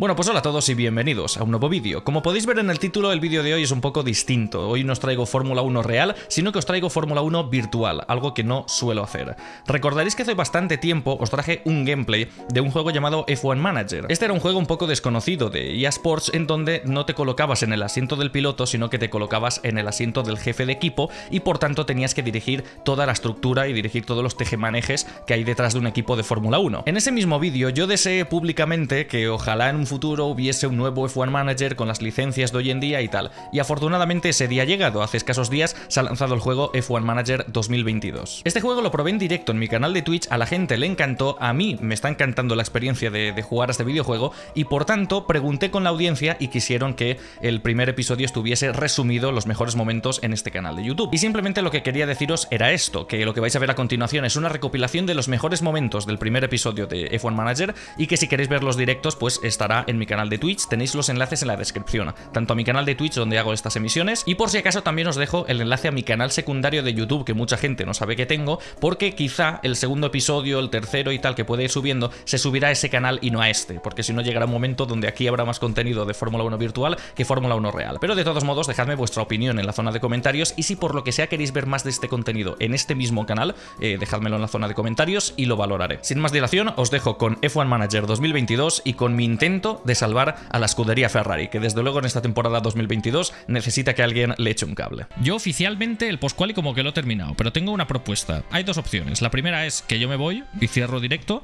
Bueno, pues hola a todos y bienvenidos a un nuevo vídeo. Como podéis ver en el título, el vídeo de hoy es un poco distinto. Hoy no os traigo Fórmula 1 real, sino que os traigo Fórmula 1 virtual, algo que no suelo hacer. Recordaréis que hace bastante tiempo os traje un gameplay de un juego llamado F1 Manager. Este era un juego un poco desconocido de EA Sports en donde no te colocabas en el asiento del piloto, sino que te colocabas en el asiento del jefe de equipo y por tanto tenías que dirigir toda la estructura y dirigir todos los tejemanejes que hay detrás de un equipo de Fórmula 1. En ese mismo vídeo yo deseé públicamente que ojalá en un futuro hubiese un nuevo F1 Manager con las licencias de hoy en día y tal. Y afortunadamente ese día ha llegado, hace escasos días se ha lanzado el juego F1 Manager 2022. Este juego lo probé en directo en mi canal de Twitch, a la gente le encantó, a mí me está encantando la experiencia de, jugar a este videojuego y por tanto pregunté con la audiencia y quisieron que el primer episodio estuviese resumido los mejores momentos en este canal de YouTube. Y simplemente lo que quería deciros era esto, que lo que vais a ver a continuación es una recopilación de los mejores momentos del primer episodio de F1 Manager y que si queréis ver los directos pues estará en mi canal de Twitch. Tenéis los enlaces en la descripción, tanto a mi canal de Twitch donde hago estas emisiones y por si acaso también os dejo el enlace a mi canal secundario de YouTube que mucha gente no sabe que tengo porque quizá el segundo episodio, el tercero y tal que puede ir subiendo se subirá a ese canal y no a este, porque si no llegará un momento donde aquí habrá más contenido de Fórmula 1 virtual que Fórmula 1 real. Pero de todos modos, dejadme vuestra opinión en la zona de comentarios y si por lo que sea queréis ver más de este contenido en este mismo canal, eh, dejadmelo en la zona de comentarios y lo valoraré. Sin más dilación, os dejo con F1 Manager 2022 y con mi intento de salvar a la escudería Ferrari, que desde luego en esta temporada 2022 necesita que alguien le eche un cable. Yo oficialmente el y como que lo he terminado, pero tengo una propuesta. Hay dos opciones. La primera es que yo me voy y cierro directo.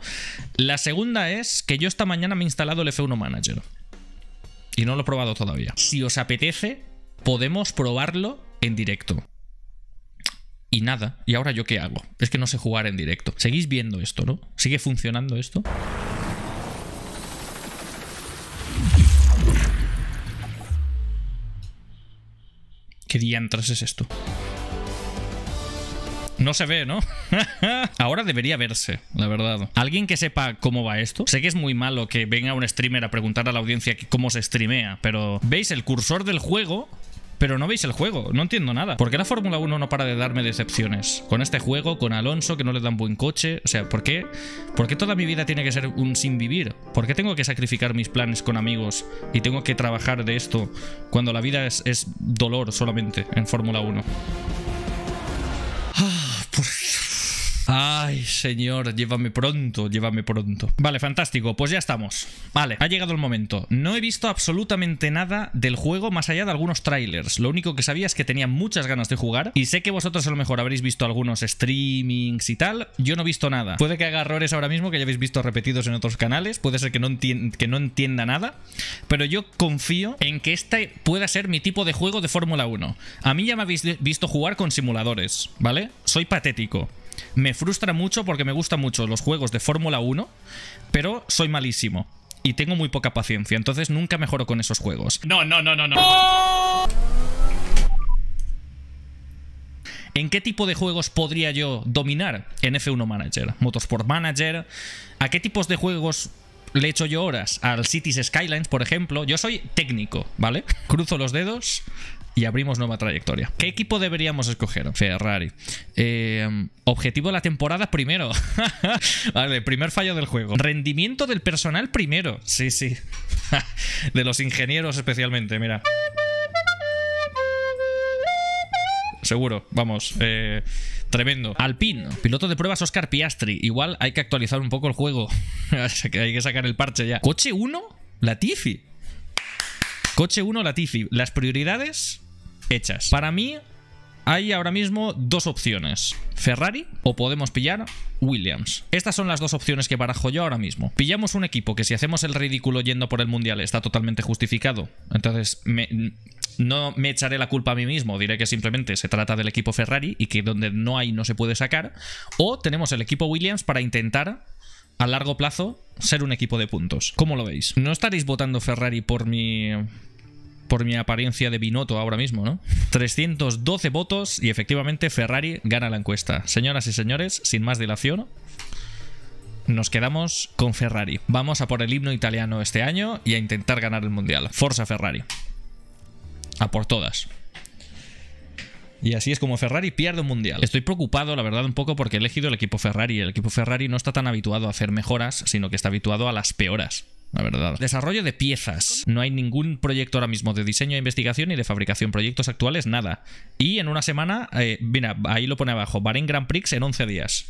La segunda es que yo esta mañana me he instalado el F1 Manager. Y no lo he probado todavía. Si os apetece, podemos probarlo en directo y nada. ¿Y ahora yo qué hago? Es que no sé jugar en directo. ¿Seguís viendo esto, no? ¿Sigue funcionando esto? ¿Qué diantras es esto? No se ve, ¿no? Ahora debería verse, la verdad. Alguien que sepa cómo va esto. Sé que es muy malo que venga un streamer a preguntar a la audiencia cómo se streamea, pero ¿veis el cursor del juego? pero no veis el juego, no entiendo nada. ¿Por qué la Fórmula 1 no para de darme decepciones? Con este juego, con Alonso, que no le dan buen coche, o sea, ¿por qué? ¿Por qué toda mi vida tiene que ser un sin vivir? ¿Por qué tengo que sacrificar mis planes con amigos y tengo que trabajar de esto cuando la vida es, es dolor solamente en Fórmula 1? Ay, señor, llévame pronto, llévame pronto. Vale, fantástico, pues ya estamos. Vale, ha llegado el momento. No he visto absolutamente nada del juego más allá de algunos trailers. Lo único que sabía es que tenía muchas ganas de jugar y sé que vosotros a lo mejor habréis visto algunos streamings y tal. Yo no he visto nada. Puede que haga errores ahora mismo que ya habéis visto repetidos en otros canales. Puede ser que no, entienda nada. Pero yo confío en que este pueda ser mi tipo de juego de Fórmula 1. A mí ya me habéis visto jugar con simuladores, ¿vale? Soy patético. Me frustra mucho porque me gustan mucho los juegos de Fórmula 1, pero soy malísimo. Y tengo muy poca paciencia, entonces nunca mejoro con esos juegos. No, no, no, no, no. ¿En qué tipo de juegos podría yo dominar en F1 Manager? Motorsport Manager. ¿A qué tipos de juegos le echo yo horas? Al Cities Skylines, por ejemplo. Yo soy técnico, ¿vale? Cruzo los dedos y abrimos nueva trayectoria. ¿Qué equipo deberíamos escoger? Ferrari. Eh, objetivo de la temporada primero. vale, primer fallo del juego. Rendimiento del personal primero. Sí, sí. de los ingenieros especialmente, mira. Seguro, vamos. Eh, tremendo. Alpine, piloto de pruebas Oscar Piastri. Igual hay que actualizar un poco el juego. hay que sacar el parche ya. Coche 1, Latifi. Coche 1, Latifi. Las prioridades hechas. Para mí hay ahora mismo dos opciones. Ferrari o podemos pillar Williams. Estas son las dos opciones que barajo yo ahora mismo. Pillamos un equipo que si hacemos el ridículo yendo por el Mundial está totalmente justificado. Entonces no me echaré la culpa a mí mismo. Diré que simplemente se trata del equipo Ferrari y que donde no hay no se puede sacar. O tenemos el equipo Williams para intentar a largo plazo ser un equipo de puntos. ¿Cómo lo veis? No estaréis votando Ferrari por mi por mi apariencia de binoto ahora mismo, ¿no? 312 votos y efectivamente Ferrari gana la encuesta. Señoras y señores, sin más dilación, nos quedamos con Ferrari. Vamos a por el himno italiano este año y a intentar ganar el Mundial. Forza Ferrari. A por todas. Y así es como Ferrari pierde un mundial. Estoy preocupado, la verdad, un poco porque he elegido el equipo Ferrari. El equipo Ferrari no está tan habituado a hacer mejoras, sino que está habituado a las peoras la verdad. Desarrollo de piezas. No hay ningún proyecto ahora mismo de diseño e investigación ni de fabricación. Proyectos actuales, nada. Y en una semana, eh, mira, ahí lo pone abajo, Bahrein Grand Prix en 11 días.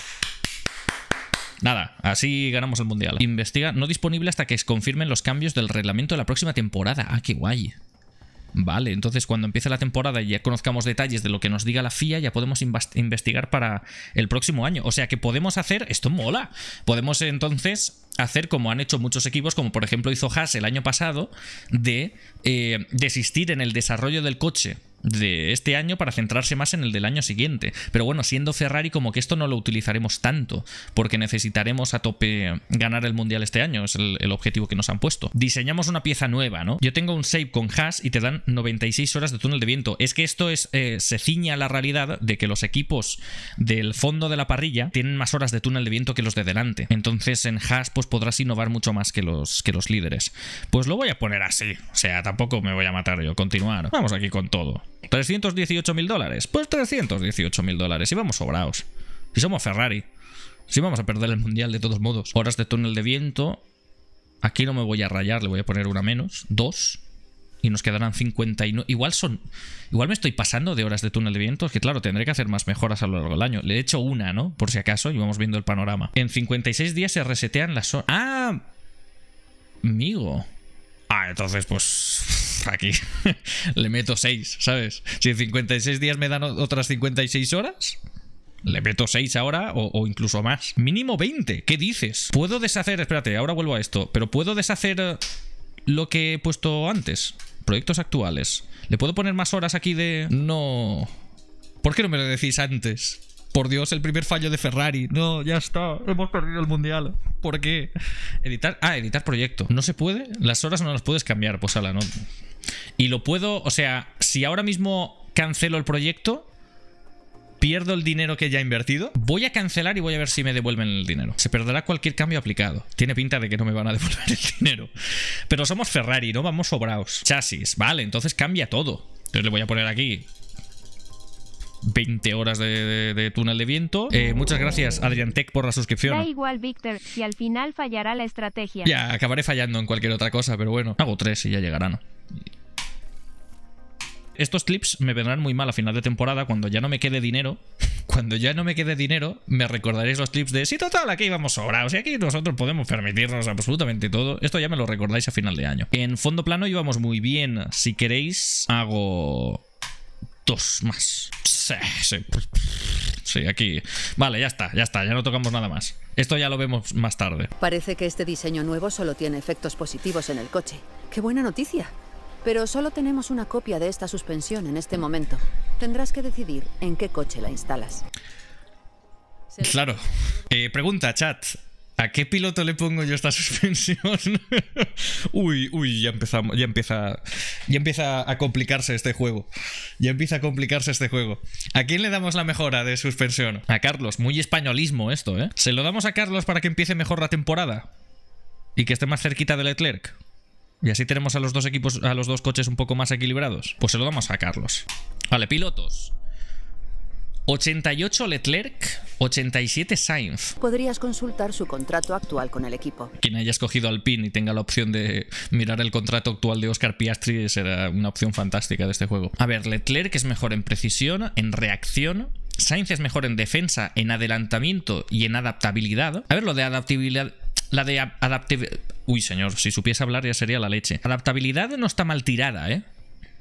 Nada, así ganamos el mundial. Investiga, no disponible hasta que confirmen los cambios del reglamento de la próxima temporada. Ah, qué guay. Vale, entonces cuando empiece la temporada y ya conozcamos detalles de lo que nos diga la FIA, ya podemos investigar para el próximo año. O sea que podemos hacer, esto mola, podemos entonces hacer como han hecho muchos equipos, como por ejemplo hizo Haas el año pasado, de eh, desistir en el desarrollo del coche de este año para centrarse más en el del año siguiente. Pero bueno, siendo Ferrari como que esto no lo utilizaremos tanto, porque necesitaremos a tope ganar el Mundial este año, es el, objetivo que nos han puesto. Diseñamos una pieza nueva, ¿no? Yo tengo un save con Haas y te dan 96 horas de túnel de viento. Es que esto es, eh, se ciña a la realidad de que los equipos del fondo de la parrilla tienen más horas de túnel de viento que los de delante. Entonces en Haas pues podrás innovar mucho más que los, que los líderes. Pues lo voy a poner así, o sea, tampoco me voy a matar yo, continuar. Vamos aquí con todo. ¿318 mil dólares? Pues 318 mil dólares. Y vamos sobraos. Si somos Ferrari. Si vamos a perder el mundial de todos modos. Horas de túnel de viento. Aquí no me voy a rayar, le voy a poner una menos. Dos. Y nos quedarán 59. Igual son. Igual me estoy pasando de horas de túnel de viento. Que claro, tendré que hacer más mejoras a lo largo del año. Le he hecho una, ¿no? Por si acaso. Y vamos viendo el panorama. En 56 días se resetean las horas. ¡Ah! Amigo. Ah, entonces pues aquí le meto 6, ¿sabes? Si en 56 días me dan otras 56 horas, le meto 6 ahora o, incluso más. Mínimo 20. ¿Qué dices? Puedo deshacer, espérate, ahora vuelvo a esto, pero puedo deshacer eh, lo que he puesto antes. Proyectos actuales. ¿Le puedo poner más horas aquí de...? No... ¿Por qué no me lo decís antes? Por Dios, el primer fallo de Ferrari. No, ya está. Hemos perdido el mundial. ¿Por qué? Editar. Ah, editar proyecto. No se puede. Las horas no las puedes cambiar. Pues la no. Y lo puedo. O sea, si ahora mismo cancelo el proyecto, pierdo el dinero que ya he invertido, voy a cancelar y voy a ver si me devuelven el dinero. Se perderá cualquier cambio aplicado. Tiene pinta de que no me van a devolver el dinero. Pero somos Ferrari, no vamos sobraos. Chasis, vale, entonces cambia todo. Entonces le voy a poner aquí 20 horas de, túnel de viento. Eh, muchas gracias, Adriantec por la suscripción. Da igual, Víctor, si al final fallará la estrategia. Ya, acabaré fallando en cualquier otra cosa, pero bueno. Hago tres y ya llegarán. Estos clips me vendrán muy mal a final de temporada cuando ya no me quede dinero. Cuando ya no me quede dinero, me recordaréis los clips de sí, total, aquí vamos sobrados sea, aquí nosotros podemos permitirnos absolutamente todo. Esto ya me lo recordáis a final de año. En fondo plano íbamos muy bien. Si queréis, hago dos más. Sí, sí, sí, aquí. Vale, ya está, ya está, ya no tocamos nada más. Esto ya lo vemos más tarde. Parece que este diseño nuevo solo tiene efectos positivos en el coche. ¡Qué buena noticia! Pero solo tenemos una copia de esta suspensión en este momento. Tendrás que decidir en qué coche la instalas. Claro. Eh, pregunta, chat. ¿A qué piloto le pongo yo esta suspensión? uy, uy, ya empezamos, ya empieza, empieza a complicarse este juego. Ya empieza a complicarse este juego. ¿A quién le damos la mejora de suspensión? A Carlos, muy españolismo esto, ¿eh? ¿Se lo damos a Carlos para que empiece mejor la temporada? Y que esté más cerquita de Leclerc. Y así tenemos a los dos equipos, a los dos coches un poco más equilibrados. Pues se lo damos a Carlos. Vale, pilotos. 88 Leclerc, 87 Sainz. Podrías consultar su contrato actual con el equipo. Quien haya escogido al PIN y tenga la opción de mirar el contrato actual de Oscar Piastri será una opción fantástica de este juego. A ver, Leclerc es mejor en precisión, en reacción, Sainz es mejor en defensa, en adelantamiento y en adaptabilidad. A ver, lo de adaptabilidad. La de adaptabilidad. Uy, señor, si supiese hablar ya sería la leche. Adaptabilidad no está mal tirada, ¿eh?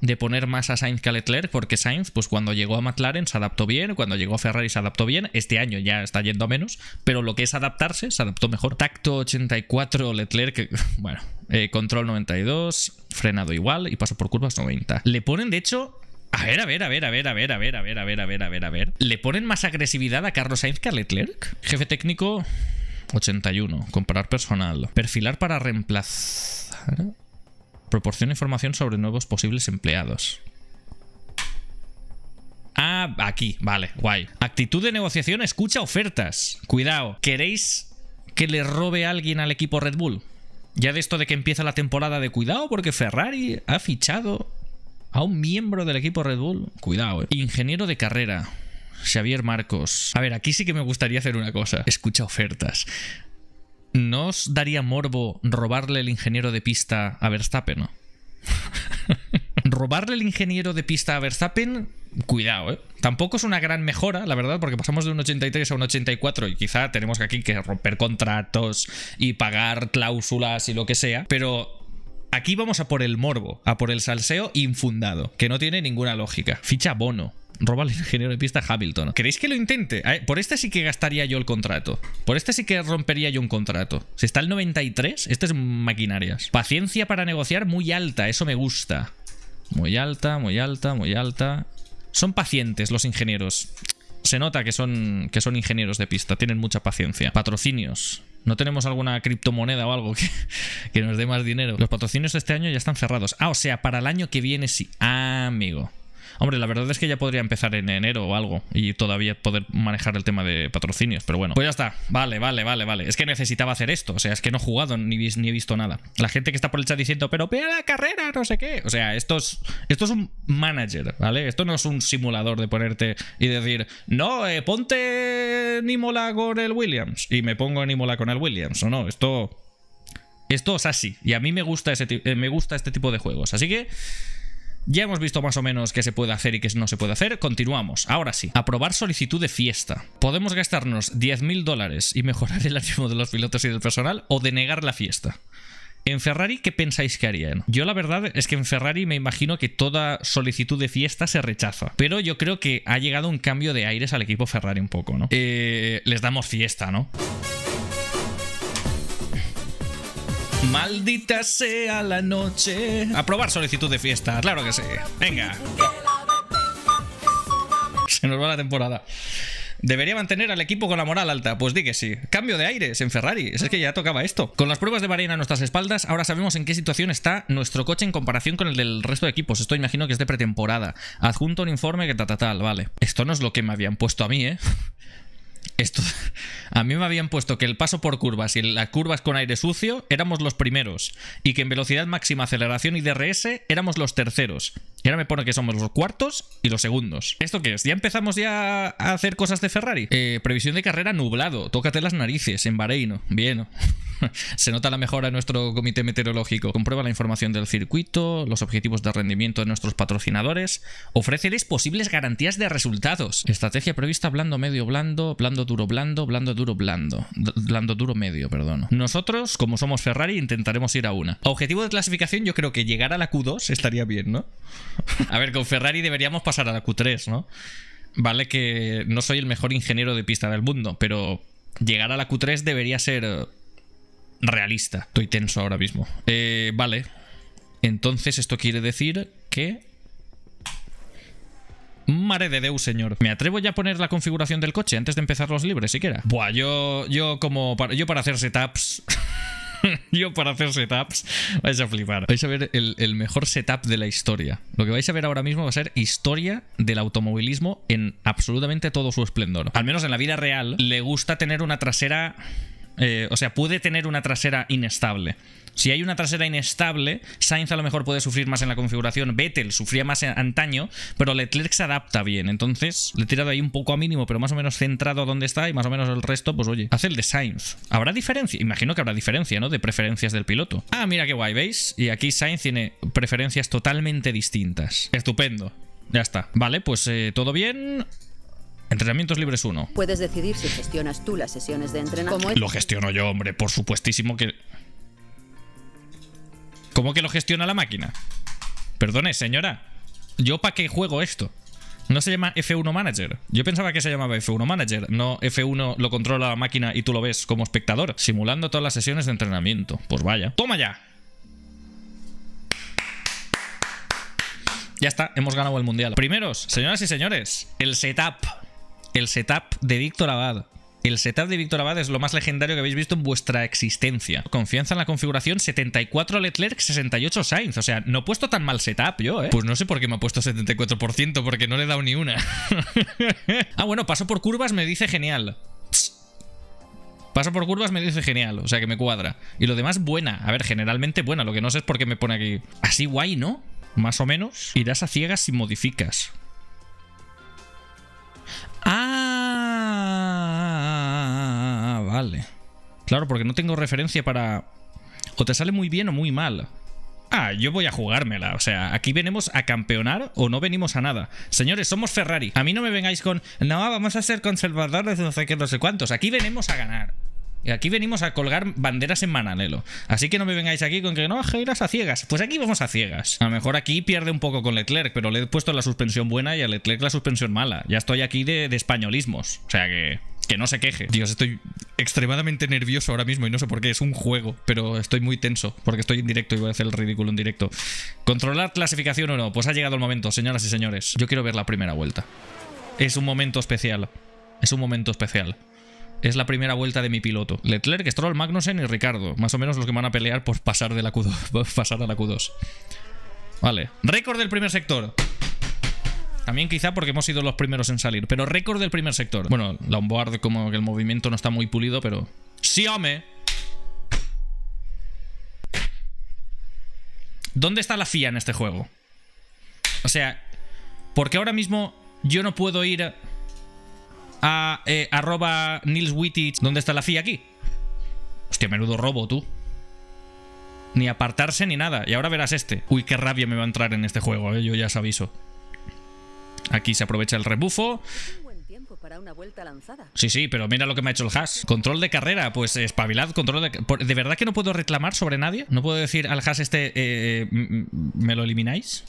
de poner más a Sainz que a Leclerc, porque Sainz, pues cuando llegó a McLaren se adaptó bien, cuando llegó a Ferrari se adaptó bien, este año ya está yendo a menos, pero lo que es adaptarse se adaptó mejor. Tacto 84, Leclerc, bueno, control 92, frenado igual y paso por curvas 90. Le ponen, de hecho, a ver, a ver, a ver, a ver, a ver, a ver, a ver, a ver, a ver, a ver, a ver. ¿Le ponen más agresividad a Carlos Sainz que a Leclerc? Jefe técnico 81, comparar personal. Perfilar para reemplazar... Proporciona información sobre nuevos posibles empleados. Ah, aquí, vale, guay. Actitud de negociación, escucha ofertas. Cuidado, ¿queréis que le robe alguien al equipo Red Bull? Ya de esto de que empieza la temporada de cuidado, porque Ferrari ha fichado a un miembro del equipo Red Bull. Cuidado, eh. Ingeniero de carrera. Xavier Marcos. A ver, aquí sí que me gustaría hacer una cosa. Escucha ofertas. ¿No os daría morbo robarle el ingeniero de pista a Verstappen, no? robarle el ingeniero de pista a Verstappen, cuidado, ¿eh? Tampoco es una gran mejora, la verdad, porque pasamos de un 83 a un 84 y quizá tenemos aquí que romper contratos y pagar cláusulas y lo que sea, pero aquí vamos a por el morbo, a por el salseo infundado, que no tiene ninguna lógica. Ficha Bono roba al ingeniero de pista Hamilton. ¿Queréis que lo intente? Por este sí que gastaría yo el contrato. Por este sí que rompería yo un contrato. Si está el 93, este es maquinarias. Paciencia para negociar muy alta, eso me gusta. Muy alta, muy alta, muy alta. Son pacientes los ingenieros. Se nota que son, que son ingenieros de pista, tienen mucha paciencia. Patrocinios. No tenemos alguna criptomoneda o algo que, que nos dé más dinero. Los patrocinios de este año ya están cerrados. Ah, o sea, para el año que viene sí. Ah, amigo. Hombre, la verdad es que ya podría empezar en enero o algo y todavía poder manejar el tema de patrocinios, pero bueno. Pues ya está. Vale, vale, vale, vale. Es que necesitaba hacer esto. O sea, es que no he jugado ni, he visto nada. La gente que está por el chat diciendo, pero pega la carrera, no sé qué. O sea, esto es, esto es un manager, ¿vale? Esto no es un simulador de ponerte y decir, no, eh, ponte Nimola con el Williams. Y me pongo Nimola con el Williams, o no. Esto... Esto es así. Y a mí me gusta, ese, eh, me gusta este tipo de juegos. Así que ya hemos visto más o menos qué se puede hacer y qué no se puede hacer. Continuamos. Ahora sí, aprobar solicitud de fiesta. Podemos gastarnos 10.000 dólares y mejorar el ánimo de los pilotos y del personal o denegar la fiesta. En Ferrari, ¿qué pensáis que harían? Yo la verdad es que en Ferrari me imagino que toda solicitud de fiesta se rechaza. Pero yo creo que ha llegado un cambio de aires al equipo Ferrari un poco, ¿no? Eh, les damos fiesta, ¿no? Maldita sea la noche. Aprobar solicitud de fiesta, claro que sí. Venga. Se nos va la temporada. Debería mantener al equipo con la moral alta. Pues di que sí. Cambio de aires en Ferrari. Es que ya tocaba esto. Con las pruebas de Bahrein a nuestras espaldas, ahora sabemos en qué situación está nuestro coche en comparación con el del resto de equipos. Esto imagino que es de pretemporada. Adjunto un informe que ta, ta tal, vale. Esto no es lo que me habían puesto a mí, ¿eh? Esto, a mí me habían puesto que el paso por curvas y las curvas con aire sucio éramos los primeros y que en velocidad máxima, aceleración y DRS éramos los terceros. Y ahora me pone que somos los cuartos y los segundos. ¿Esto qué es? ¿Ya empezamos ya a hacer cosas de Ferrari? Eh, previsión de carrera nublado. Tócate las narices en Bahrein Bien. Se nota la mejora en nuestro comité meteorológico. Comprueba la información del circuito, los objetivos de rendimiento de nuestros patrocinadores. Ofréceles posibles garantías de resultados. Estrategia prevista blando, medio blando, blando duro, blando, blando, duro, blando. Blando, duro, medio, perdón. Nosotros, como somos Ferrari, intentaremos ir a una. Objetivo de clasificación, yo creo que llegar a la Q2 estaría bien, ¿no? A ver, con Ferrari deberíamos pasar a la Q3, ¿no? Vale que no soy el mejor ingeniero de pista del mundo, pero llegar a la Q3 debería ser realista. Estoy tenso ahora mismo. Eh, vale. Entonces esto quiere decir que Mare de Deus, señor. ¿Me atrevo ya a poner la configuración del coche antes de empezar los libres siquiera? Buah, yo, yo como... yo para hacer setups... yo para hacer setups vais a flipar. Vais a ver el, mejor setup de la historia. Lo que vais a ver ahora mismo va a ser historia del automovilismo en absolutamente todo su esplendor. Al menos en la vida real le gusta tener una trasera... Eh, o sea, puede tener una trasera inestable. Si hay una trasera inestable, Sainz a lo mejor puede sufrir más en la configuración. Vettel sufría más antaño, pero Leclerc se adapta bien. Entonces, le he tirado ahí un poco a mínimo, pero más o menos centrado a donde está y más o menos el resto, pues oye, hace el de Sainz. ¿Habrá diferencia? Imagino que habrá diferencia, ¿no? De preferencias del piloto. Ah, mira qué guay, ¿veis? Y aquí Sainz tiene preferencias totalmente distintas. Estupendo. Ya está. Vale, pues eh, todo bien. Entrenamientos libres 1. Puedes decidir si gestionas tú las sesiones de entrenamiento. Lo gestiono yo, hombre, por supuestísimo que ¿Cómo que lo gestiona la máquina? Perdone, señora. ¿Yo para qué juego esto? No se llama F1 Manager. Yo pensaba que se llamaba F1 Manager. No, F1 lo controla la máquina y tú lo ves como espectador, simulando todas las sesiones de entrenamiento. Pues vaya. ¡Toma ya! Ya está, hemos ganado el mundial. Primeros, señoras y señores, el setup. El setup de Víctor Abad. El setup de Víctor Abad es lo más legendario que habéis visto en vuestra existencia. Confianza en la configuración 74 Leclerc, 68 Sainz. O sea, no he puesto tan mal setup yo, ¿eh? Pues no sé por qué me ha puesto 74%, porque no le he dado ni una. ah, bueno, paso por curvas, me dice genial. Paso por curvas, me dice genial, o sea que me cuadra. Y lo demás, buena. A ver, generalmente buena, lo que no sé es por qué me pone aquí. Así guay, ¿no? Más o menos. Irás a ciegas si modificas. ¡Ah! vale. Claro, porque no tengo referencia para... O te sale muy bien o muy mal. Ah, yo voy a jugármela. O sea, aquí venimos a campeonar o no venimos a nada. Señores, somos Ferrari. A mí no me vengáis con... No, vamos a ser conservadores no sé qué, no sé cuántos. Aquí venimos a ganar. Aquí venimos a colgar banderas en mananelo. Así que no me vengáis aquí con que no, vas a ciegas. Pues aquí vamos a ciegas. A lo mejor aquí pierde un poco con Leclerc, pero le he puesto la suspensión buena y a Leclerc la suspensión mala. Ya estoy aquí de españolismos. O sea que que no se queje. Dios, estoy extremadamente nervioso ahora mismo y no sé por qué, es un juego, pero estoy muy tenso porque estoy en directo y voy a hacer el ridículo en directo. ¿Controlar clasificación o no? Pues ha llegado el momento, señoras y señores. Yo quiero ver la primera vuelta. Es un momento especial. Es un momento especial. Es la primera vuelta de mi piloto. Leclerc, Stroll, Magnussen y Ricardo. Más o menos los que van a pelear por pasar, de la pasar a la Q2. Vale. Récord del primer sector. También quizá porque hemos sido los primeros en salir. Pero récord del primer sector. Bueno, la onboard como que el movimiento no está muy pulido, pero... ¡Sí, hombre! ¿Dónde está la FIA en este juego? O sea, ¿por qué ahora mismo yo no puedo ir a eh, arroba Nils ¿Dónde está la FIA aquí? Hostia, menudo robo, tú. Ni apartarse ni nada. Y ahora verás este. Uy, qué rabia me va a entrar en este juego, eh, yo ya os aviso. Aquí se aprovecha el rebufo. Sí, sí, pero mira lo que me ha hecho el hash Control de carrera, pues espabilad, control de... ¿De verdad que no puedo reclamar sobre nadie? ¿No puedo decir al hash este, eh, eh, me lo elimináis?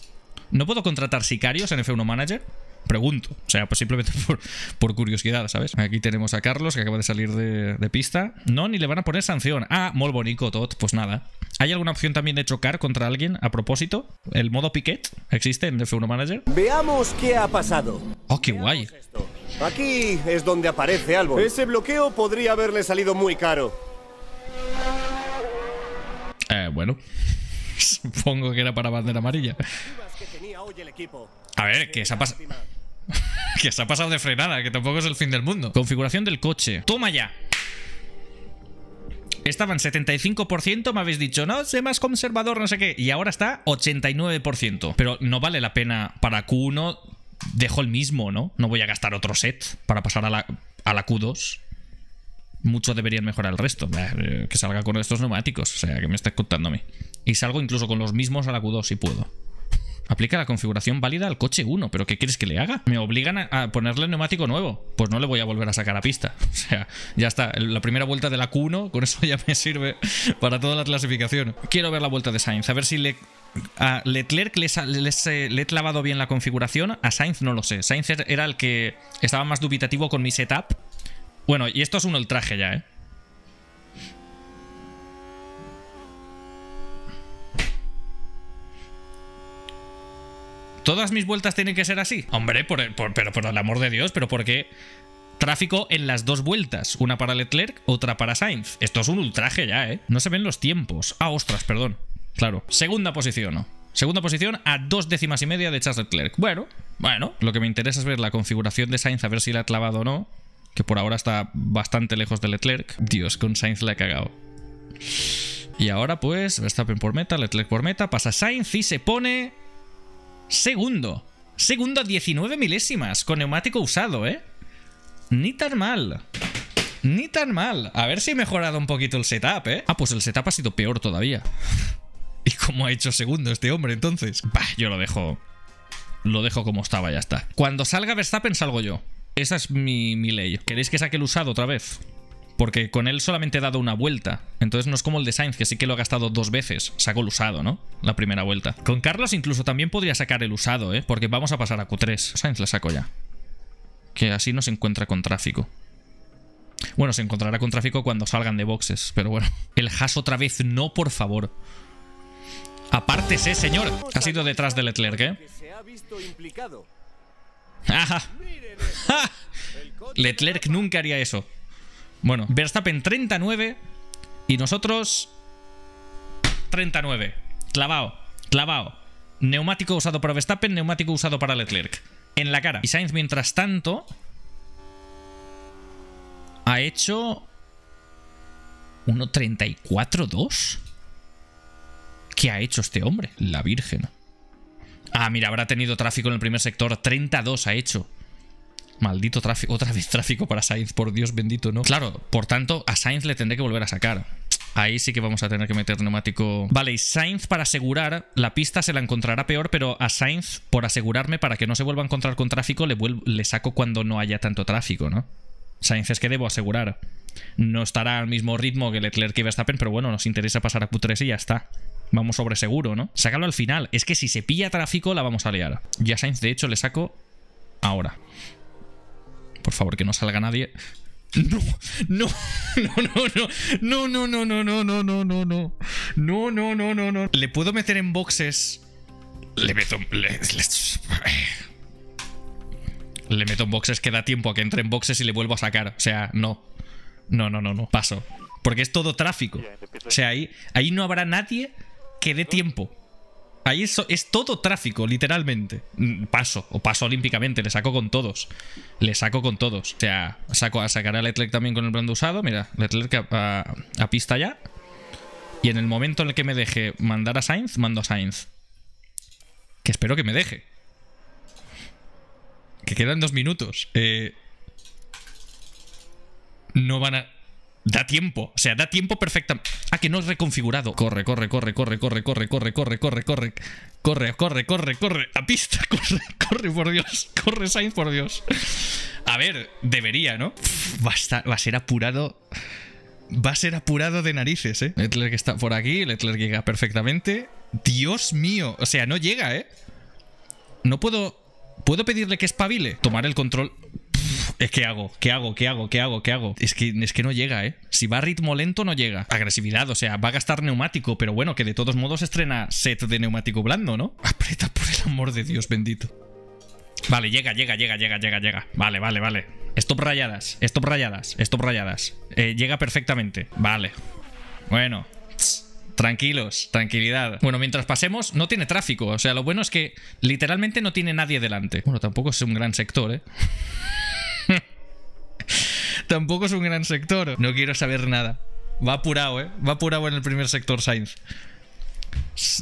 ¿No puedo contratar sicarios en F1 Manager? pregunto. O sea, pues simplemente por, curiosidad, ¿sabes? Aquí tenemos a Carlos, que acaba de salir de, pista. No, ni le van a poner sanción. Ah, muy bonito, Tot. Pues nada. ¿Hay alguna opción también de chocar contra alguien a propósito? ¿El modo piquet existe en F1 Manager? Veamos qué ha pasado. Oh, qué guay. Aquí es donde aparece algo. Ese bloqueo podría haberle salido muy caro. Eh, bueno. Supongo que era para bandera amarilla. A ver, ¿qué se ha que se ha pasado de frenada, que tampoco es el fin del mundo. Configuración del coche. Toma ya. Estaba en 75%, me habéis dicho, no, sé más conservador, no sé qué. Y ahora está 89%. Pero no vale la pena para Q1, dejo el mismo, ¿no? No voy a gastar otro set para pasar a la, a la Q2 mucho deberían mejorar el resto. Eh, que salga con estos neumáticos. O sea, que me está escutándome a mí. Y salgo incluso con los mismos a la Q2 si puedo. Aplica la configuración válida al coche 1, pero ¿qué quieres que le haga? Me obligan a ponerle neumático nuevo. Pues no le voy a volver a sacar a pista. O sea, ya está. La primera vuelta de la Q1, con eso ya me sirve para toda la clasificación. Quiero ver la vuelta de Sainz, a ver si le a Leclerc eh, le he clavado bien la configuración, a Sainz no lo sé. Sainz era el que estaba más dubitativo con mi setup. Bueno, y esto es un ultraje ya, ¿eh? ¿Todas mis vueltas tienen que ser así? Hombre, por, pero por el amor de Dios, pero ¿por qué? Tráfico en las dos vueltas, una para Leclerc, otra para Sainz. Esto es un ultraje ya, ¿eh? No se ven los tiempos. Ah, ostras, perdón. Claro. Segunda posición. no? Segunda posición a dos décimas y media de Charles Leclerc. Bueno, bueno, lo que me interesa es ver la configuración de Sainz, a ver si la ha clavado o no. Que por ahora está bastante lejos de Leclerc. Dios, con Sainz la he cagado. Y ahora pues, Verstappen por meta, Leclerc por meta, pasa Sainz y se pone Segundo. Segundo a 19 milésimas con neumático usado, ¿eh? Ni tan mal. Ni tan mal. A ver si he mejorado un poquito el setup, ¿eh? Ah, pues el setup ha sido peor todavía. ¿Y cómo ha hecho segundo este hombre entonces? Bah, yo lo dejo... Lo dejo como estaba, ya está. Cuando salga Verstappen salgo yo. Esa es mi, mi ley. ¿Queréis que saque el usado otra vez? Porque con él solamente he dado una vuelta. Entonces no es como el de Sainz, que sí que lo ha gastado dos veces. Saco el usado, ¿no? La primera vuelta. Con Carlos incluso también podría sacar el usado, ¿eh? Porque vamos a pasar a Q3. Sainz la saco ya. Que así no se encuentra con tráfico. Bueno, se encontrará con tráfico cuando salgan de boxes, pero bueno. El Haas otra vez, no, por favor. aparte ese, señor. Ha sido detrás de Leclerc, ¿eh? ¡Ja! Leclerc nunca haría eso. Bueno, Verstappen 39 y nosotros 39. clavado, clavado. Neumático usado para Verstappen, neumático usado para Leclerc. En la cara. Y Sainz, mientras tanto, ha hecho 1.34.2. ¿Qué ha hecho este hombre? La Virgen. Ah, mira, habrá tenido tráfico en el primer sector. 32 ha hecho. Maldito tráfico, otra vez tráfico para Sainz, por Dios bendito, ¿no? Claro, por tanto, a Sainz le tendré que volver a sacar. Ahí sí que vamos a tener que meter neumático. Vale, y Sainz para asegurar, la pista se la encontrará peor, pero a Sainz, por asegurarme, para que no se vuelva a encontrar con tráfico, le, saco cuando no haya tanto tráfico, ¿no? Sainz es que debo asegurar. No estará al mismo ritmo que Leclerc y Verstappen, pero bueno, nos interesa pasar a Q3 y ya está. Vamos sobre seguro, ¿no? Sácalo al final. Es que si se pilla tráfico, la vamos a liar. Y a Sainz, de hecho, le saco ahora. Por favor, que no salga nadie. No, no, no, no, no, no, no, no, no, no, no, no, no, no, no, no, no. Le puedo meter en boxes. Le meto. Le, meto en boxes que da tiempo a que entre en boxes y le vuelvo a sacar. O sea, no. No, no, no, no. Paso. Porque es todo tráfico. O sea, ahí, ahí no habrá nadie que dé tiempo. Ahí es, es, todo tráfico, literalmente. Mm, paso, o paso olímpicamente, le saco con todos. Le saco con todos. O sea, saco, a sacar a Leclerc también con el blando usado. Mira, Leclerc a, a, pista ya. Y en el momento en el que me deje mandar a Sainz, mando a Sainz. Que espero que me deje. Que quedan dos minutos. Eh, no van a... Da tiempo, o sea, da tiempo perfecta. Ah, que no es reconfigurado. Corre, corre, corre, corre, corre, corre, corre, corre, corre, corre. Corre, corre, corre, corre. A pista, corre, corre, por Dios. Corre, Sainz, por Dios. A ver, debería, ¿no? Va a, va a ser apurado. Va a ser apurado de narices, ¿eh? que está por aquí, Leclerc llega perfectamente. Dios mío, o sea, no llega, ¿eh? No puedo... ¿Puedo pedirle que espabile? Tomar el control es que hago, ¿Qué hago, ¿Qué hago, ¿Qué hago, ¿Qué hago. Es que, es que no llega, ¿eh? Si va a ritmo lento, no llega. Agresividad, o sea, va a gastar neumático, pero bueno, que de todos modos estrena set de neumático blando, ¿no? Aprieta por el amor de Dios bendito. Vale, llega, llega, llega, llega, llega, llega. Vale, vale, vale. Stop rayadas, stop rayadas, stop rayadas. Eh, llega perfectamente. Vale. Bueno, Tranquilos, tranquilidad. Bueno, mientras pasemos, no tiene tráfico. O sea, lo bueno es que literalmente no tiene nadie delante. Bueno, tampoco es un gran sector, ¿eh? tampoco es un gran sector. No quiero saber nada. Va apurado, ¿eh? Va apurado en el primer sector Sainz.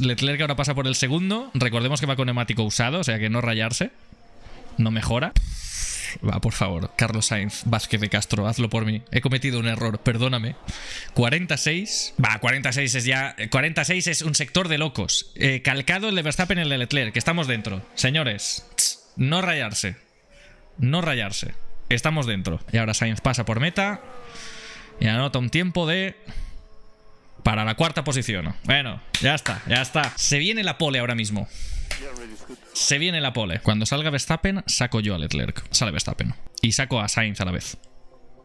Leclerc ahora pasa por el segundo. Recordemos que va con neumático usado, o sea que no rayarse. No mejora. Va, por favor, Carlos Sainz, Vázquez de Castro, hazlo por mí. He cometido un error, perdóname. 46. Va, 46 es ya. 46 eh, es un sector de locos. Eh, calcado el de Verstappen en el de Leclerc, que estamos dentro. Señores, no rayarse. No rayarse. Estamos dentro. Y ahora Sainz pasa por meta. Y anota un tiempo de... Para la cuarta posición. Bueno, ya está, ya está. Se viene la pole ahora mismo. Se viene la pole. Cuando salga Verstappen, saco yo a Leclerc. Sale Verstappen. Y saco a Sainz a la vez.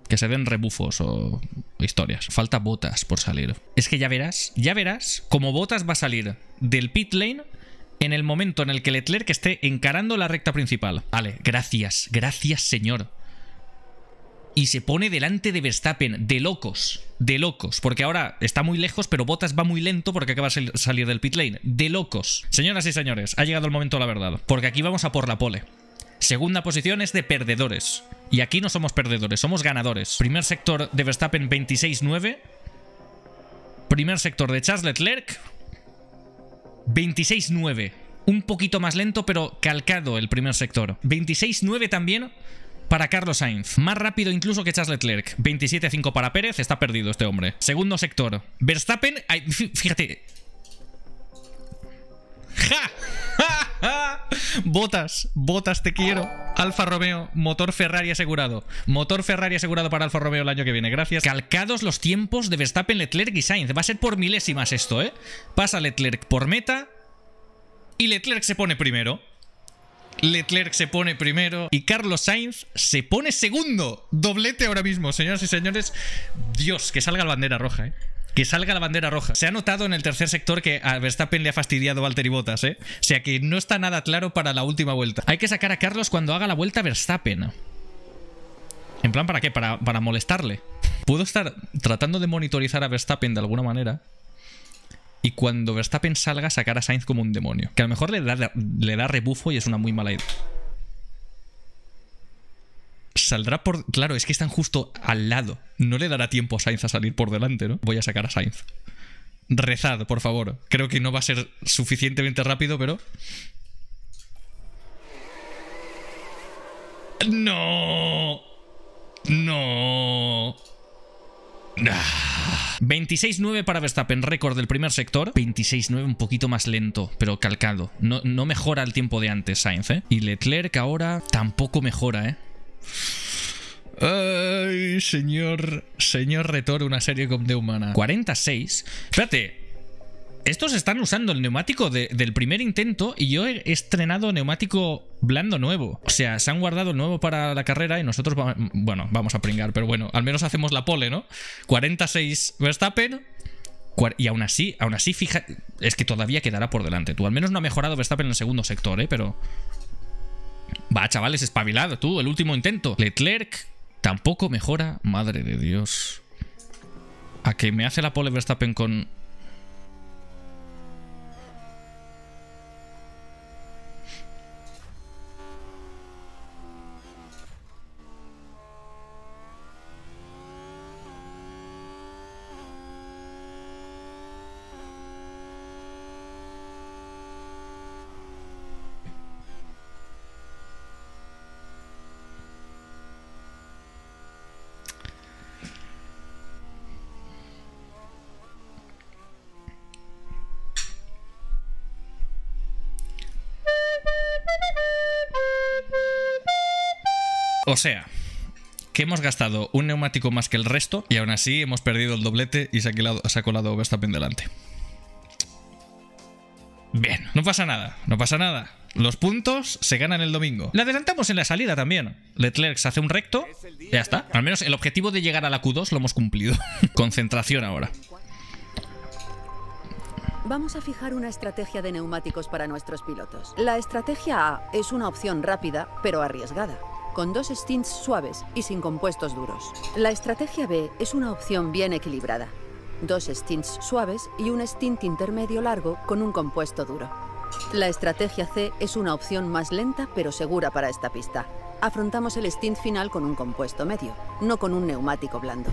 Que se den rebufos o historias. Falta botas por salir. Es que ya verás, ya verás cómo botas va a salir del pit lane en el momento en el que Leclerc esté encarando la recta principal. Vale, gracias, gracias señor y se pone delante de Verstappen, de locos, de locos, porque ahora está muy lejos, pero Bottas va muy lento porque acaba de salir del pit lane, de locos. Señoras y señores, ha llegado el momento de la verdad, porque aquí vamos a por la pole. Segunda posición es de perdedores. Y aquí no somos perdedores, somos ganadores. Primer sector de Verstappen 26-9. Primer sector de Charles Leclerc 26-9. Un poquito más lento, pero calcado el primer sector. 26-9 también para Carlos Sainz. Más rápido incluso que Charles Leclerc. 27-5 para Pérez. Está perdido este hombre. Segundo sector. Verstappen... fíjate. ¡Ja! ¡Ja! Botas, botas, te quiero. Alfa Romeo, motor Ferrari asegurado. Motor Ferrari asegurado para Alfa Romeo el año que viene, gracias. Calcados los tiempos de Verstappen, Leclerc y Sainz. Va a ser por milésimas esto, ¿eh? Pasa Leclerc por meta y Leclerc se pone primero. Leclerc se pone primero y Carlos Sainz se pone segundo. Doblete ahora mismo, señoras y señores. Dios, que salga la bandera roja, ¿eh? Que salga la bandera roja. Se ha notado en el tercer sector que a Verstappen le ha fastidiado y Bottas, ¿eh? O sea que no está nada claro para la última vuelta. Hay que sacar a Carlos cuando haga la vuelta a Verstappen. ¿En plan para qué? Para, para molestarle. Puedo estar tratando de monitorizar a Verstappen de alguna manera y cuando Verstappen salga sacar a Sainz como un demonio. Que a lo mejor le da, le da rebufo y es una muy mala idea. Saldrá por... Claro, es que están justo al lado. No le dará tiempo a Sainz a salir por delante, ¿no? Voy a sacar a Sainz. Rezad, por favor. Creo que no va a ser suficientemente rápido, pero... No. No. 26-9 ah. para Verstappen, récord del primer sector. 26-9, un poquito más lento, pero calcado. No, no mejora el tiempo de antes, Sainz, ¿eh? Y Leclerc ahora tampoco mejora, ¿eh? Ay, señor, señor Retor, una serie con de humana. 46. Espérate, estos están usando el neumático del primer intento y yo he estrenado neumático blando nuevo. O sea, se han guardado el nuevo para la carrera y nosotros, bueno, vamos a pringar, pero bueno, al menos hacemos la pole, ¿no? 46 Verstappen, y aún así, aún así, fija, es que todavía quedará por delante. Tú al menos no ha mejorado Verstappen en el segundo sector, ¿eh? Pero... Va, chavales, espabilado, tú, el último intento. Leclerc tampoco mejora, madre de Dios. A que me hace la pole Verstappen con O sea, que hemos gastado un neumático más que el resto y aún así hemos perdido el doblete y se ha, colado, se en delante. Bien, no pasa nada, no pasa nada. Los puntos se ganan el domingo. Le adelantamos en la salida también. Leclerc hace un recto. Ya está. Al menos el objetivo de llegar a la Q2 lo hemos cumplido. Concentración ahora. Vamos a fijar una estrategia de neumáticos para nuestros pilotos. La estrategia A es una opción rápida, pero arriesgada con dos stints suaves y sin compuestos duros. La estrategia B es una opción bien equilibrada. Dos stints suaves y un stint intermedio largo con un compuesto duro. La estrategia C es una opción más lenta pero segura para esta pista. Afrontamos el stint final con un compuesto medio, no con un neumático blando.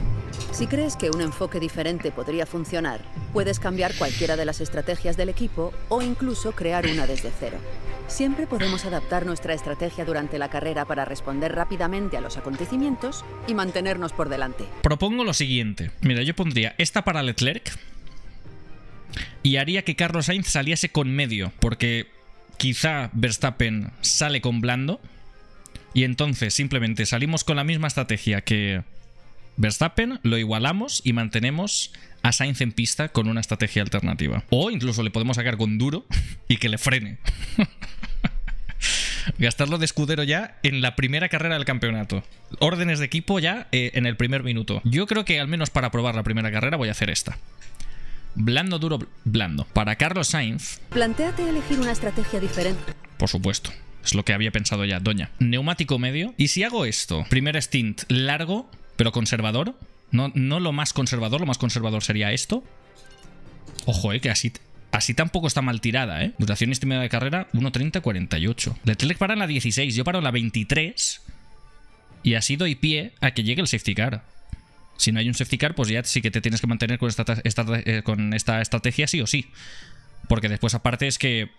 Si crees que un enfoque diferente podría funcionar, puedes cambiar cualquiera de las estrategias del equipo o incluso crear una desde cero. Siempre podemos adaptar nuestra estrategia durante la carrera para responder rápidamente a los acontecimientos y mantenernos por delante. Propongo lo siguiente. Mira, yo pondría esta para Leclerc y haría que Carlos Sainz saliese con medio, porque quizá Verstappen sale con blando y entonces simplemente salimos con la misma estrategia que Verstappen, lo igualamos y mantenemos a Sainz en pista con una estrategia alternativa. O incluso le podemos sacar con duro y que le frene gastarlo de escudero ya en la primera carrera del campeonato. Órdenes de equipo ya eh, en el primer minuto. Yo creo que al menos para probar la primera carrera voy a hacer esta. Blando, duro, blando. Para Carlos Sainz... Planteate elegir una estrategia diferente. Por supuesto. Es lo que había pensado ya, doña. Neumático medio. ¿Y si hago esto? Primer stint largo, pero conservador. No, no lo más conservador, lo más conservador sería esto. Ojo, eh, que así Así tampoco está mal tirada, ¿eh? Duración estimada de carrera 1.30-48. Leclerc para la 16, yo paro la 23 y así doy pie a que llegue el safety car. Si no hay un safety car, pues ya sí que te tienes que mantener eh, con esta, estrategia sí o sí. Porque después aparte es que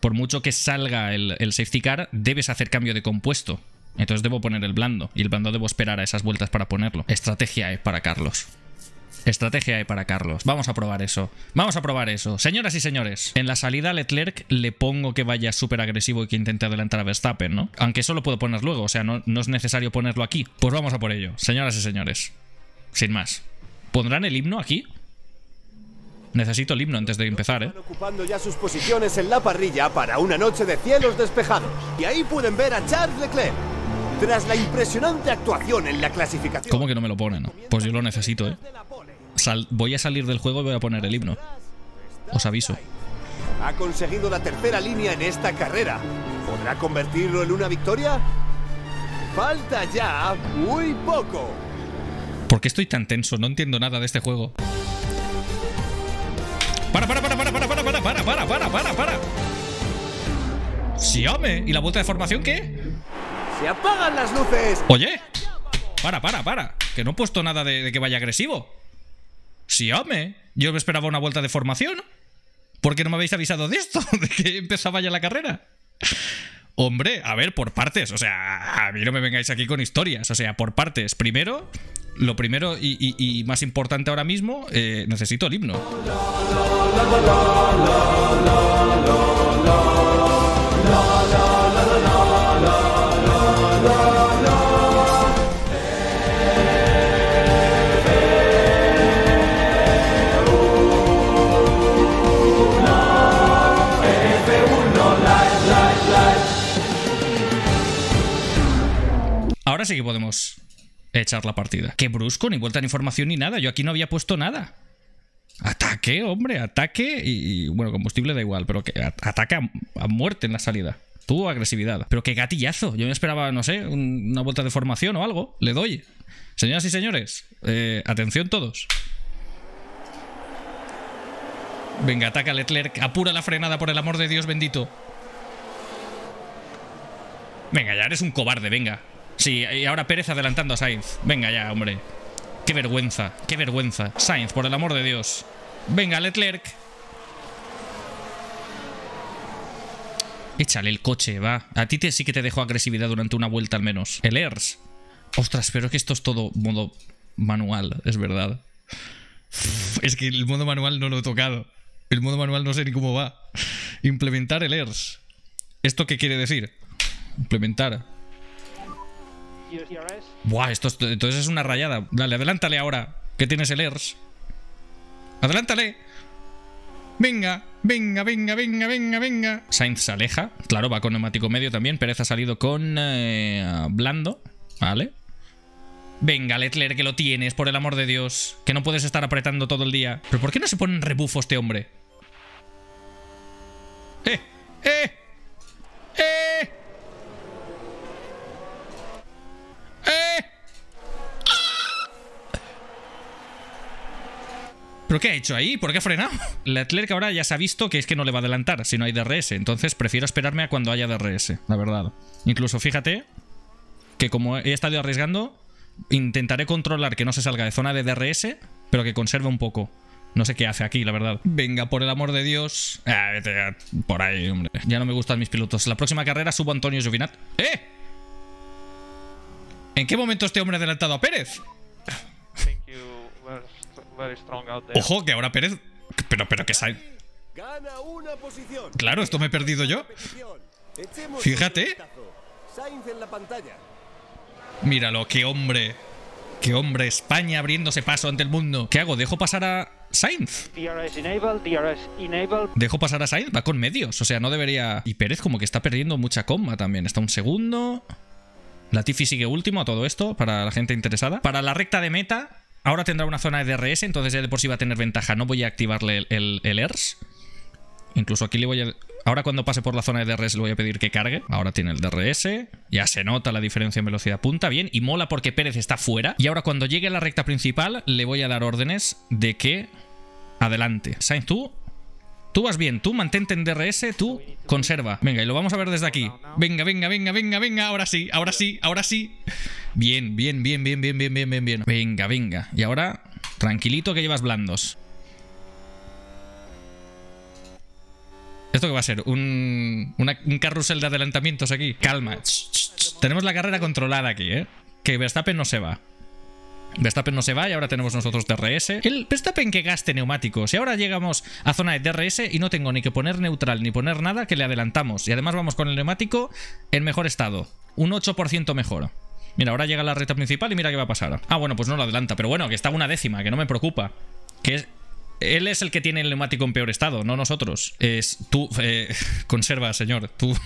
por mucho que salga el, el safety car, debes hacer cambio de compuesto. Entonces debo poner el blando y el blando debo esperar a esas vueltas para ponerlo. Estrategia eh, para Carlos. Estrategia hay para Carlos. Vamos a probar eso. Vamos a probar eso. Señoras y señores, en la salida a Leclerc le pongo que vaya súper agresivo y que intente adelantar a Verstappen, ¿no? Aunque eso lo puedo poner luego, o sea, no, no es necesario ponerlo aquí. Pues vamos a por ello, señoras y señores. Sin más. ¿Pondrán el himno aquí? Necesito el himno antes de empezar, ¿eh? ocupando ya sus posiciones en la parrilla para una noche de cielos despejados. Y ahí pueden ver a Charles Leclerc. Tras la impresionante actuación en la clasificación... ¿Cómo que no me lo ponen? Pues yo lo necesito, ¿eh? voy a salir del juego y voy a poner el himno. Os aviso. Ha conseguido la tercera línea en esta carrera. ¿Podrá convertirlo en una victoria? Falta ya muy poco. ¿Por qué estoy tan tenso? No entiendo nada de este juego. Para, para, para, para, para, para, para, para, para, para, para, ¿Y la vuelta de formación qué? Se apagan las luces. Oye. Para, para, para. Que no he puesto nada de que vaya agresivo. Sí, hombre. Yo me esperaba una vuelta de formación. ¿Por qué no me habéis avisado de esto? ¿De que empezaba ya la carrera? Hombre, a ver, por partes. O sea, a mí no me vengáis aquí con historias. O sea, por partes. Primero, lo primero y, más importante ahora mismo, eh, necesito el himno. Ahora sí que podemos echar la partida. Qué brusco, ni vuelta ni información ni nada. Yo aquí no había puesto nada. Ataque, hombre, ataque y, bueno, combustible da igual, pero que ataque a, muerte en la salida. Tú, agresividad. Pero qué gatillazo. Yo me esperaba, no sé, una vuelta de formación o algo. Le doy. Señoras y señores, eh, atención todos. Venga, ataca Letler, Apura la frenada, por el amor de Dios bendito. Venga, ya eres un cobarde, venga. Sí, y ahora Pérez adelantando a Sainz. Venga ya, hombre. Qué vergüenza, qué vergüenza. Sainz, por el amor de Dios. Venga, Leclerc. Échale el coche, va. A ti te, sí que te dejó agresividad durante una vuelta al menos. El ERS. Ostras, pero es que esto es todo modo manual, es verdad. Es que el modo manual no lo he tocado. El modo manual no sé ni cómo va. Implementar el ERS. ¿Esto qué quiere decir? Implementar Buah, esto, entonces es una rayada. Dale, adelántale ahora, que tienes el ERS. ¡Adelántale! Venga, venga, venga, venga, venga, venga. Sainz se aleja. Claro, va con neumático medio también. Pérez ha salido con eh, blando. Vale. Venga, Letler, que lo tienes, por el amor de Dios. Que no puedes estar apretando todo el día. ¿Pero por qué no se pone rebufo este hombre? ¡Eh! ¡Eh! ¿Pero qué ha hecho ahí? ¿Por qué ha frenado? Leclerc ahora ya se ha visto que es que no le va a adelantar si no hay DRS. Entonces prefiero esperarme a cuando haya DRS, la verdad. Incluso fíjate que como he estado arriesgando, intentaré controlar que no se salga de zona de DRS, pero que conserve un poco. No sé qué hace aquí, la verdad. Venga, por el amor de Dios. Ah, por ahí, hombre. Ya no me gustan mis pilotos. La próxima carrera subo a Antonio Giovinat. ¡Eh! ¿En qué momento este hombre ha adelantado a Pérez? Ojo, que ahora Pérez... Pero, pero que Sainz... Claro, esto me he perdido yo. Fíjate. Míralo, qué hombre. Qué hombre, España abriéndose paso ante el mundo. ¿Qué hago? ¿Dejo pasar a Sainz? ¿Dejo pasar a Sainz? Va con medios. O sea, no debería... Y Pérez como que está perdiendo mucha coma también. Está un segundo... Latifi sigue último a todo esto, para la gente interesada. Para la recta de meta, Ahora tendrá una zona de DRS, entonces ya de por sí va a tener ventaja. No voy a activarle el, el, ERS. Incluso aquí le voy a... Ahora cuando pase por la zona de DRS le voy a pedir que cargue. Ahora tiene el DRS. Ya se nota la diferencia en velocidad punta. Bien, y mola porque Pérez está fuera. Y ahora cuando llegue a la recta principal le voy a dar órdenes de que... Adelante. Sainz, tú Tú vas bien, tú mantente en DRS, tú conserva. Venga, y lo vamos a ver desde aquí. Venga, venga, venga, venga, venga, ahora sí, ahora sí, ahora sí. Bien, bien, bien, bien, bien, bien, bien, bien, bien. Venga, venga. Y ahora, tranquilito que llevas blandos. ¿Esto qué va a ser? ¿Un, carrusel de adelantamientos aquí? Calma. Tenemos la carrera controlada aquí, ¿eh? Que Verstappen no se va. Verstappen no se va y ahora tenemos nosotros DRS. El Verstappen que gaste neumáticos. Y ahora llegamos a zona de DRS y no tengo ni que poner neutral ni poner nada que le adelantamos. Y además vamos con el neumático en mejor estado. Un 8% mejor. Mira, ahora llega la recta principal y mira qué va a pasar. Ah, bueno, pues no lo adelanta. Pero bueno, que está una décima, que no me preocupa. Que él es el que tiene el neumático en peor estado, no nosotros. Es tú, eh, conserva, señor. Tú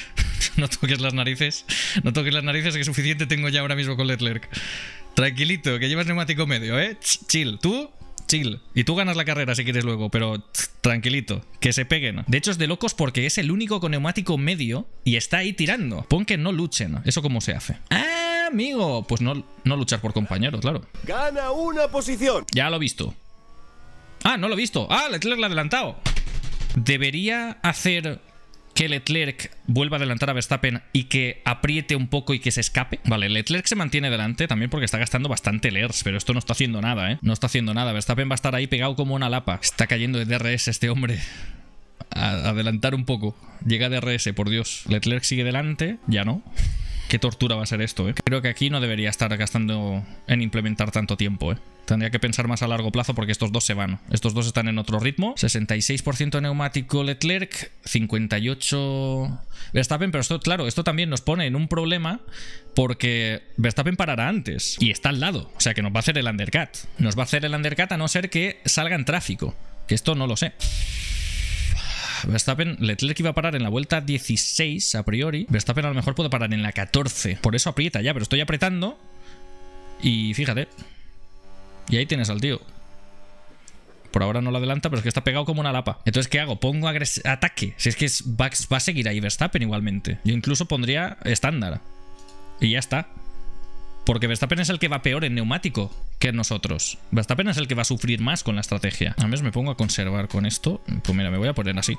no toques las narices. No toques las narices, que suficiente tengo ya ahora mismo con Leclerc. Tranquilito, que llevas neumático medio, ¿eh? Chill. ¿Tú? Chill. Y tú ganas la carrera si quieres luego, pero tranquilito, que se peguen. De hecho, es de locos porque es el único con neumático medio y está ahí tirando. Pon que no luchen. ¿Eso cómo se hace? ¡Ah, amigo! Pues no, no luchar por compañero, claro. ¡Gana una posición! Ya lo he visto. ¡Ah, no lo he visto! ¡Ah, Leclerc lo ha adelantado! Debería hacer que Leclerc vuelva a adelantar a Verstappen y que apriete un poco y que se escape. Vale, Leclerc se mantiene delante también porque está gastando bastante LERS, pero esto no está haciendo nada, ¿eh? No está haciendo nada. Verstappen va a estar ahí pegado como una lapa. Está cayendo de DRS este hombre. adelantar un poco. Llega DRS, por Dios. Leclerc sigue delante, ya no qué tortura va a ser esto, ¿eh? Creo que aquí no debería estar gastando en implementar tanto tiempo, ¿eh? Tendría que pensar más a largo plazo porque estos dos se van. Estos dos están en otro ritmo. 66% neumático Leclerc, 58 Verstappen, pero esto, claro, esto también nos pone en un problema porque Verstappen parará antes y está al lado. O sea que nos va a hacer el undercut. Nos va a hacer el undercut a no ser que salga en tráfico. Que esto no lo sé. Verstappen, Leclerc iba a parar en la vuelta 16 a priori. Verstappen a lo mejor puede parar en la 14. Por eso aprieta ya, pero estoy apretando. Y fíjate. Y ahí tienes al tío. Por ahora no lo adelanta, pero es que está pegado como una lapa. Entonces, ¿qué hago? Pongo ataque. Si es que es va a seguir ahí Verstappen igualmente. Yo incluso pondría estándar. Y ya está. Porque Verstappen es el que va peor en neumático que nosotros. Verstappen es el que va a sufrir más con la estrategia. A menos me pongo a conservar con esto. Pues mira, me voy a poner así.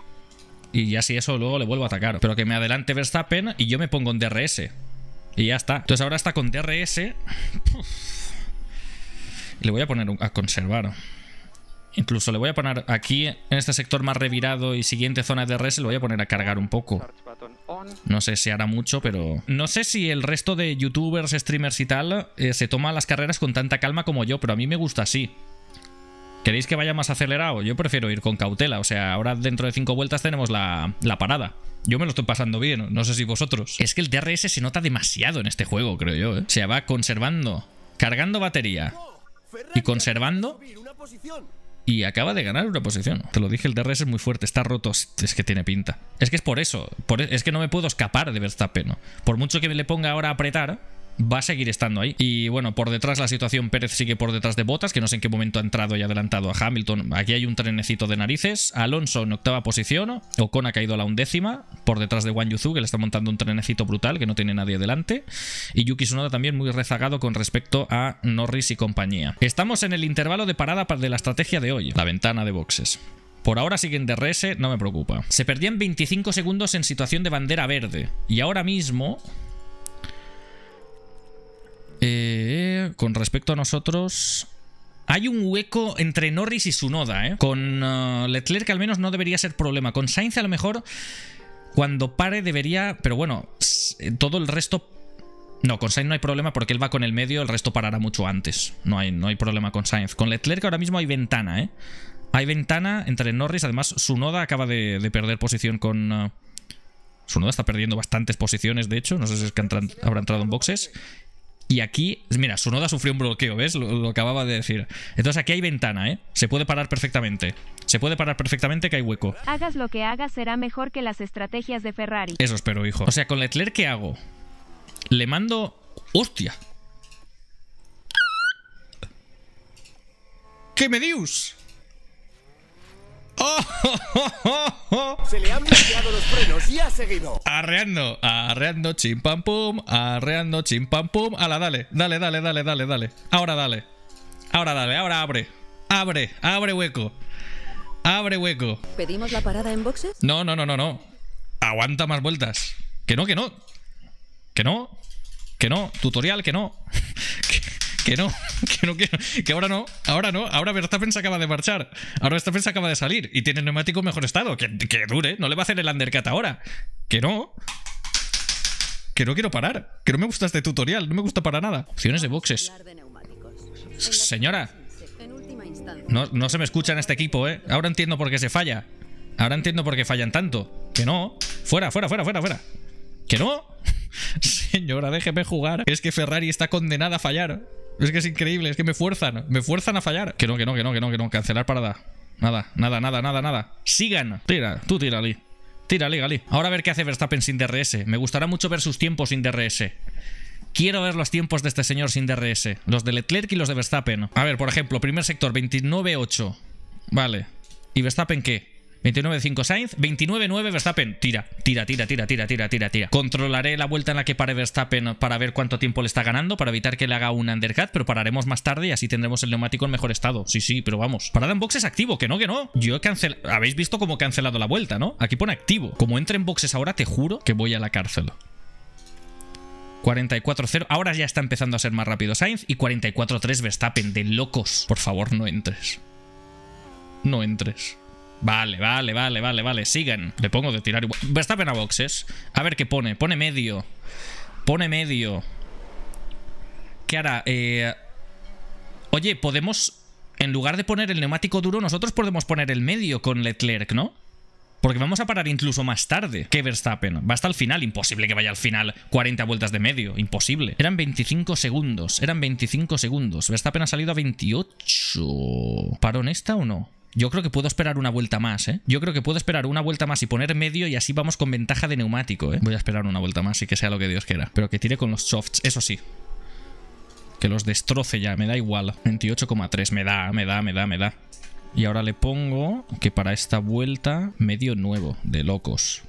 Y ya si eso luego le vuelvo a atacar. Pero que me adelante Verstappen y yo me pongo en DRS. Y ya está. Entonces ahora está con DRS. Le voy a poner a conservar. Incluso le voy a poner aquí, en este sector más revirado y siguiente zona de res, le voy a poner a cargar un poco. No sé si hará mucho, pero... No sé si el resto de youtubers, streamers y tal eh, se toma las carreras con tanta calma como yo, pero a mí me gusta así. ¿Queréis que vaya más acelerado? Yo prefiero ir con cautela. O sea, ahora dentro de cinco vueltas tenemos la, la parada. Yo me lo estoy pasando bien, no sé si vosotros. Es que el DRS se nota demasiado en este juego, creo yo. ¿eh? O sea, va conservando, cargando batería y conservando y acaba de ganar una posición. Te lo dije, el DRS es muy fuerte, está roto, es que tiene pinta. Es que es por eso, e, es que no me puedo escapar de Verstappen. ¿no? Por mucho que me le ponga ahora a apretar, va a seguir estando ahí. Y bueno, por detrás la situación Pérez sigue por detrás de Botas, que no sé en qué momento ha entrado y adelantado a Hamilton. Aquí hay un trenecito de narices. Alonso en octava posición. Ocon ha caído a la undécima. Por detrás de Wang Yuzu, que le está montando un trenecito brutal, que no tiene nadie delante. Y Yuki Tsunoda también muy rezagado con respecto a Norris y compañía. Estamos en el intervalo de parada de la estrategia de hoy, la ventana de boxes. Por ahora siguen de RS no me preocupa. Se perdían 25 segundos en situación de bandera verde. Y ahora mismo eh, con respecto a nosotros, hay un hueco entre Norris y Sunoda, ¿eh? Con letler uh, Leclerc al menos no debería ser problema. Con Sainz a lo mejor cuando pare debería... Pero bueno, eh, todo el resto... No, con Sainz no hay problema porque él va con el medio, el resto parará mucho antes. No hay, no hay problema con Sainz. Con Leclerc ahora mismo hay ventana, ¿eh? Hay ventana entre Norris, además Sunoda acaba de, perder posición con... Uh, Sunoda está perdiendo bastantes posiciones, de hecho. No sé si es que habrá entrado en boxes. Y aquí, mira, su noda sufrió un bloqueo, ¿ves? Lo, acababa de decir. Entonces aquí hay ventana, ¿eh? Se puede parar perfectamente. Se puede parar perfectamente que hay hueco. Hagas lo que hagas, será mejor que las estrategias de Ferrari. Eso espero, hijo. O sea, con Letler ¿qué hago? Le mando... ¡Hostia! ¿Qué medius! Se le han bloqueado los frenos y ha seguido. Arreando, arreando, chimpan pum, arreando, chimpan pum. Ala, dale, dale, dale, dale, dale, dale. Ahora dale. Ahora dale, ahora abre. Abre, abre hueco. Abre hueco. ¿Pedimos la parada en boxes? No, no, no, no, no. Aguanta más vueltas. Que no, que no. Que no. Que no. Tutorial, que no. que que no, que no quiero, que ahora no, ahora no, ahora Verstappen se acaba de marchar, ahora Verstappen se acaba de salir y tiene el neumático en mejor estado, que, dure, no le va a hacer el undercut ahora, que no, que no quiero parar, que no me gusta este tutorial, no me gusta para nada. Opciones de boxes. Señora, no, no se me escucha en este equipo, ¿eh? Ahora entiendo por qué se falla, ahora entiendo por qué fallan tanto, que no, fuera, fuera, fuera, fuera, fuera, que no. Señora, déjeme jugar. Es que Ferrari está condenada a fallar. Es que es increíble, es que me fuerzan, me fuerzan a fallar. Que no, que no, que no, que no, que no, cancelar parada. Nada, nada, nada, nada, nada. Sigan. Tira, tú tira, Ali Tira, Ali, Ahora a ver qué hace Verstappen sin DRS. Me gustará mucho ver sus tiempos sin DRS. Quiero ver los tiempos de este señor sin DRS. Los de Leclerc y los de Verstappen. A ver, por ejemplo, primer sector, 29-8 Vale. ¿Y Verstappen qué? 29-5 Sainz, 29-9 Verstappen. Tira, tira, tira, tira, tira, tira, tira, tira. Controlaré la vuelta en la que pare Verstappen para ver cuánto tiempo le está ganando, para evitar que le haga un undercut, pero pararemos más tarde y así tendremos el neumático en mejor estado. Sí, sí, pero vamos. Parada en boxes activo, que no, que no. Yo he cancelado... Habéis visto cómo he cancelado la vuelta, ¿no? Aquí pone activo. Como entre en boxes ahora, te juro que voy a la cárcel. 44-0. Ahora ya está empezando a ser más rápido Sainz. Y 44-3 Verstappen. De locos. Por favor, no entres. No entres. Vale, vale, vale, vale, vale. Sigan. Le pongo de tirar igual. Verstappen a boxes. A ver qué pone. Pone medio. Pone medio. ¿Qué hará? Eh, oye, podemos... En lugar de poner el neumático duro, nosotros podemos poner el medio con Leclerc, ¿no? Porque vamos a parar incluso más tarde que Verstappen. Va hasta el final. Imposible que vaya al final 40 vueltas de medio. Imposible. Eran 25 segundos. Eran 25 segundos. Verstappen ha salido a 28. ¿Para en o no? Yo creo que puedo esperar una vuelta más, ¿eh? Yo creo que puedo esperar una vuelta más y poner medio y así vamos con ventaja de neumático, ¿eh? Voy a esperar una vuelta más y que sea lo que Dios quiera. Pero que tire con los softs, eso sí. Que los destroce ya, me da igual. 28,3, me da, me da, me da, me da. Y ahora le pongo que para esta vuelta medio nuevo, de locos.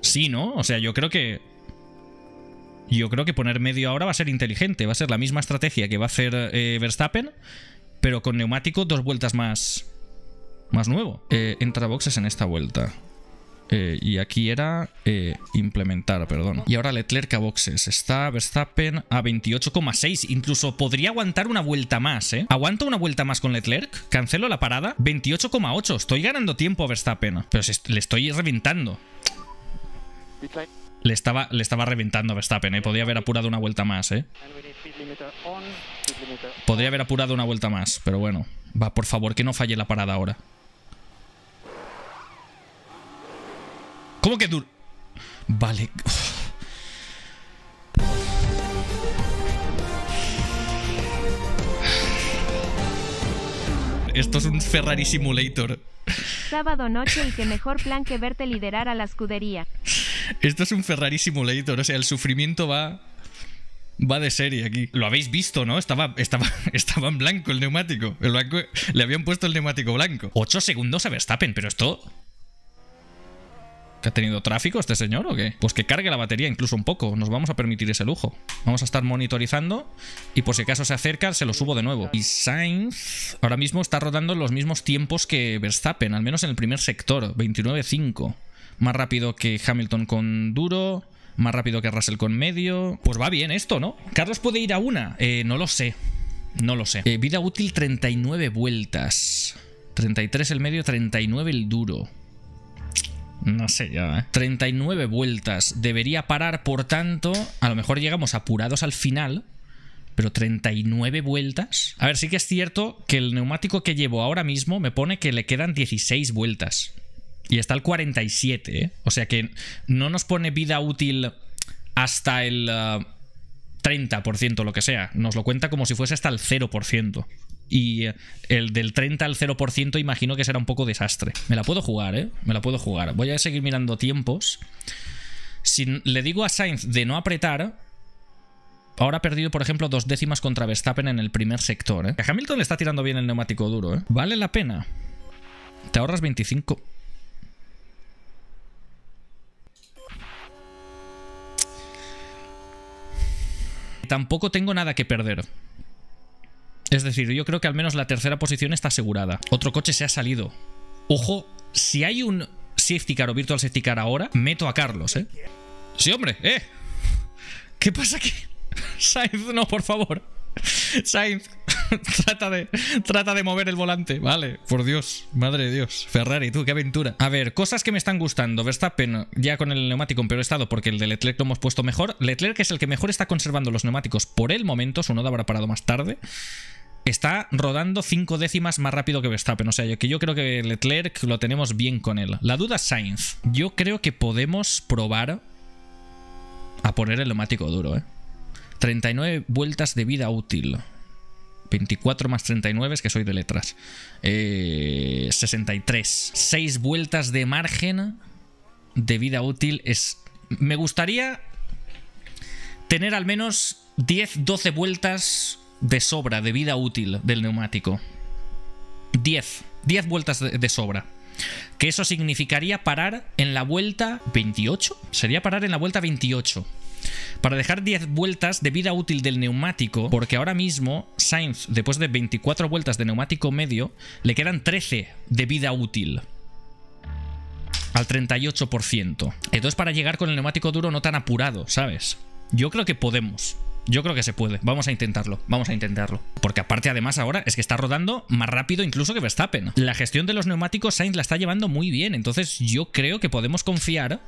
Sí, ¿no? O sea, yo creo que... Yo creo que poner medio ahora va a ser inteligente. Va a ser la misma estrategia que va a hacer eh, Verstappen pero con neumático dos vueltas más, más nuevo. Eh, entra boxes en esta vuelta. Eh, y aquí era eh, implementar, perdón. Y ahora Leclerc a boxes. Está Verstappen a 28,6. Incluso podría aguantar una vuelta más, ¿eh? ¿Aguanto una vuelta más con Leclerc? ¿Cancelo la parada? 28,8. Estoy ganando tiempo a Verstappen. Pero le estoy reventando. Le estaba, le estaba reventando a Verstappen, ¿eh? Podía haber apurado una vuelta más, ¿eh? Podría haber apurado una vuelta más, pero bueno. Va, por favor, que no falle la parada ahora. ¿Cómo que duro? Vale. Esto es un Ferrari Simulator. Sábado noche el que mejor plan que verte liderar a la escudería. Esto es un Ferrari Simulator, o sea, el sufrimiento va va de serie aquí. Lo habéis visto, ¿no? Estaba, estaba, estaba en blanco el neumático. le habían puesto el neumático blanco. 8 segundos a Verstappen, pero esto... ¿Que ha tenido tráfico este señor o qué? Pues que cargue la batería incluso un poco. Nos vamos a permitir ese lujo. Vamos a estar monitorizando y por si acaso se acerca, se lo subo de nuevo. Y Sainz ahora mismo está rodando los mismos tiempos que Verstappen, al menos en el primer sector, 29.5. Más rápido que Hamilton con duro, más rápido que Russell con medio. Pues va bien esto, ¿no? Carlos puede ir a una. Eh, no lo sé. No lo sé. Eh, vida útil 39 vueltas. 33 el medio, 39 el duro. No sé ya, ¿eh? 39 vueltas. Debería parar, por tanto, a lo mejor llegamos apurados al final, pero 39 vueltas. A ver, sí que es cierto que el neumático que llevo ahora mismo me pone que le quedan 16 vueltas. Y está el 47, ¿eh? O sea que no nos pone vida útil hasta el 30%, eh, lo que sea. Nos lo cuenta como si fuese hasta el 0%. Y eh, el del 30 al 0% imagino que será un poco desastre. Me la puedo jugar, ¿eh? Me la puedo jugar. Voy a seguir mirando tiempos. Si le digo a Sainz de no apretar, Ahora ha perdido, por ejemplo, dos décimas contra Verstappen en el primer sector. ¿eh? A Hamilton le está tirando bien el neumático duro. ¿eh? Vale la pena. Te ahorras 25 tampoco tengo nada que perder. Es decir, yo creo que al menos la tercera posición está asegurada. Otro coche se ha salido. Ojo, si hay un safety car o virtual safety car ahora, meto a Carlos, ¿eh? Sí, hombre, ¿eh? ¿Qué pasa aquí? Sainz, no, por favor. Sainz, trata, de, trata de mover el volante. Vale, por Dios, madre de Dios. Ferrari, tú, qué aventura. A ver, cosas que me están gustando. Verstappen ya con el neumático en peor estado porque el de Leclerc lo hemos puesto mejor. Leclerc es el que mejor está conservando los neumáticos por el momento. Su nodo habrá parado más tarde está rodando cinco décimas más rápido que Verstappen. O sea, yo, que yo creo que Leclerc lo tenemos bien con él. La duda es Sainz. Yo creo que podemos probar a poner el neumático duro, ¿eh? 39 vueltas de vida útil. 24 más 39 es que soy de letras. 63. Eh, 6 vueltas de margen de vida útil es... Me gustaría tener al menos 10, 12 vueltas de sobra de vida útil del neumático. 10. 10 vueltas de sobra. Que eso significaría parar en la vuelta 28. Sería parar en la vuelta 28 para dejar 10 vueltas de vida útil del neumático, porque ahora mismo Sainz, después de 24 vueltas de neumático medio, le quedan 13 de vida útil al 38%. Entonces para llegar con el neumático duro no tan apurado, ¿sabes? Yo creo que podemos. Yo creo que se puede. Vamos a intentarlo. Vamos a intentarlo. Porque aparte, además, ahora es que está rodando más rápido incluso que Verstappen. La gestión de los neumáticos Sainz la está llevando muy bien. Entonces yo creo que podemos confiar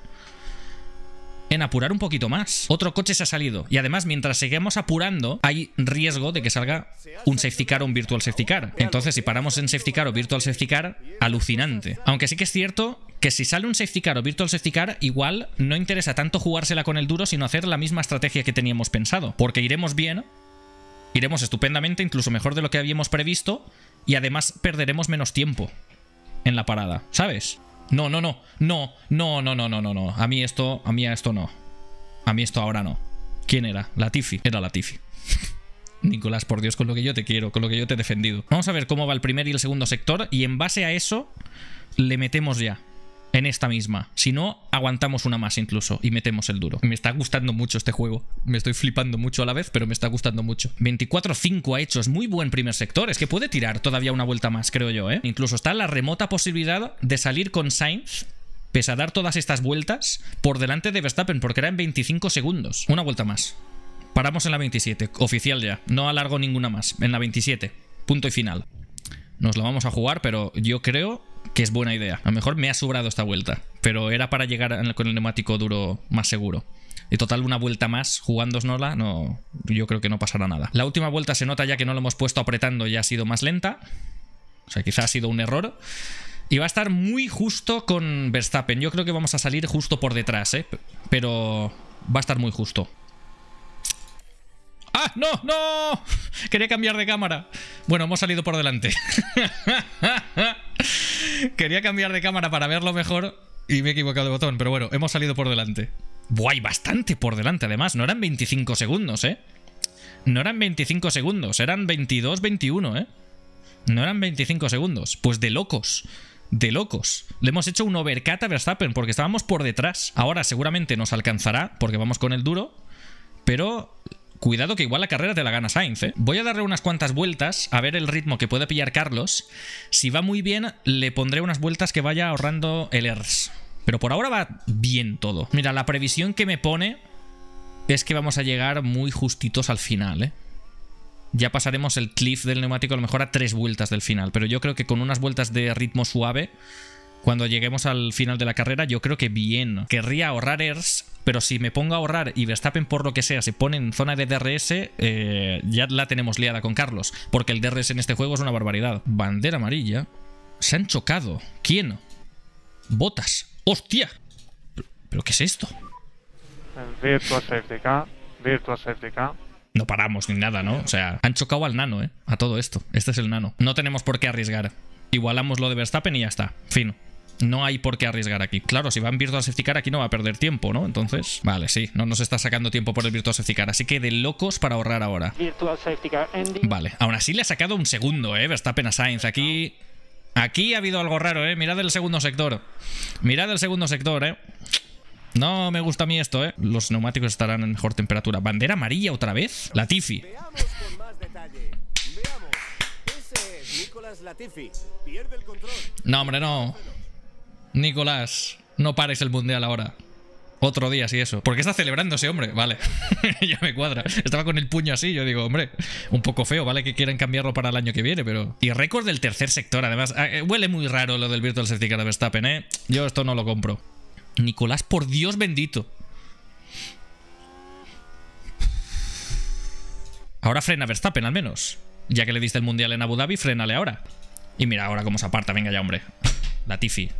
en apurar un poquito más. Otro coche se ha salido. Y además, mientras seguimos apurando, hay riesgo de que salga un safety car o un virtual safety car. Entonces, si paramos en safety car o virtual safety car, alucinante. Aunque sí que es cierto que si sale un safety car o virtual safety car, igual no interesa tanto jugársela con el duro, sino hacer la misma estrategia que teníamos pensado. Porque iremos bien, iremos estupendamente, incluso mejor de lo que habíamos previsto, y además perderemos menos tiempo en la parada, ¿sabes? No, no, no. No, no, no, no, no, no, no. A mí esto, a mí esto no. A mí esto ahora no. ¿Quién era? La Latifi. Era la Latifi. Nicolás, por Dios, con lo que yo te quiero, con lo que yo te he defendido. Vamos a ver cómo va el primer y el segundo sector y en base a eso le metemos ya en esta misma. Si no, aguantamos una más incluso y metemos el duro. Me está gustando mucho este juego. Me estoy flipando mucho a la vez, pero me está gustando mucho. 24-5 ha hecho. Es muy buen primer sector. Es que puede tirar todavía una vuelta más, creo yo, ¿eh? Incluso está la remota posibilidad de salir con Sainz pese a dar todas estas vueltas por delante de Verstappen, porque era en 25 segundos. Una vuelta más. Paramos en la 27, oficial ya. No alargo ninguna más. En la 27. Punto y final. Nos la vamos a jugar, pero yo creo que es buena idea. A lo mejor me ha sobrado esta vuelta, pero era para llegar con el neumático duro más seguro. Y total, una vuelta más jugándosnola, no, yo creo que no pasará nada. La última vuelta se nota ya que no lo hemos puesto apretando, Y ha sido más lenta. O sea, quizá ha sido un error. Y va a estar muy justo con Verstappen. Yo creo que vamos a salir justo por detrás, ¿eh? Pero va a estar muy justo. ¡Ah! ¡No! ¡No! Quería cambiar de cámara. Bueno, hemos salido por delante. Quería cambiar de cámara para verlo mejor y me he equivocado de botón, pero bueno, hemos salido por delante. Buah, bastante por delante además, no eran 25 segundos, ¿eh? No eran 25 segundos, eran 22, 21, ¿eh? No eran 25 segundos, pues de locos de locos. Le hemos hecho un overcut a Verstappen porque estábamos por detrás. Ahora seguramente nos alcanzará porque vamos con el duro, pero cuidado que igual la carrera te la gana Sainz. ¿eh? Voy a darle unas cuantas vueltas a ver el ritmo que puede pillar Carlos. Si va muy bien, le pondré unas vueltas que vaya ahorrando el ERS. Pero por ahora va bien todo. Mira, la previsión que me pone es que vamos a llegar muy justitos al final, ¿eh? Ya pasaremos el cliff del neumático a lo mejor a tres vueltas del final, pero yo creo que con unas vueltas de ritmo suave cuando lleguemos al final de la carrera, yo creo que bien. Querría ahorrar ERS, pero si me pongo a ahorrar y Verstappen por lo que sea se pone en zona de DRS, eh, ya la tenemos liada con Carlos, porque el DRS en este juego es una barbaridad. Bandera amarilla. Se han chocado. ¿Quién? Botas. ¡Hostia! ¿Pero, qué es esto? Virtual Safety Car. Virtual Safety Car no paramos ni nada, ¿no? O sea, han chocado al nano, ¿eh? A todo esto. Este es el nano. No tenemos por qué arriesgar. Igualamos lo de Verstappen y ya está. Fino. No hay por qué arriesgar aquí. Claro, si va en Virtual Safety Car aquí no va a perder tiempo, ¿no? Entonces, vale, sí, no nos está sacando tiempo por el Virtual Safety Car, así que de locos para ahorrar ahora. Vale, aún así le ha sacado un segundo, ¿eh? Verstappen a science Aquí, aquí ha habido algo raro, ¿eh? Mirad el segundo sector. Mirad el segundo sector, ¿eh? No me gusta a mí esto, ¿eh? Los neumáticos estarán en mejor temperatura. ¿Bandera amarilla otra vez? Latifi. Veamos No, hombre, no. Nicolás, no pares el mundial ahora. Otro día, si eso. ¿Por qué está celebrando ese hombre? Vale, ya me cuadra. Estaba con el puño así, yo digo, hombre, un poco feo, ¿vale? Que quieran cambiarlo para el año que viene, pero... Y récord del tercer sector, además. Ah, eh, huele muy raro lo del Virtual Safety Car de Verstappen, ¿eh? Yo esto no lo compro. Nicolás, por Dios bendito. Ahora frena Verstappen, al menos. Ya que le diste el Mundial en Abu Dhabi, frénale ahora. Y mira ahora cómo se aparta, venga ya, hombre. La tifi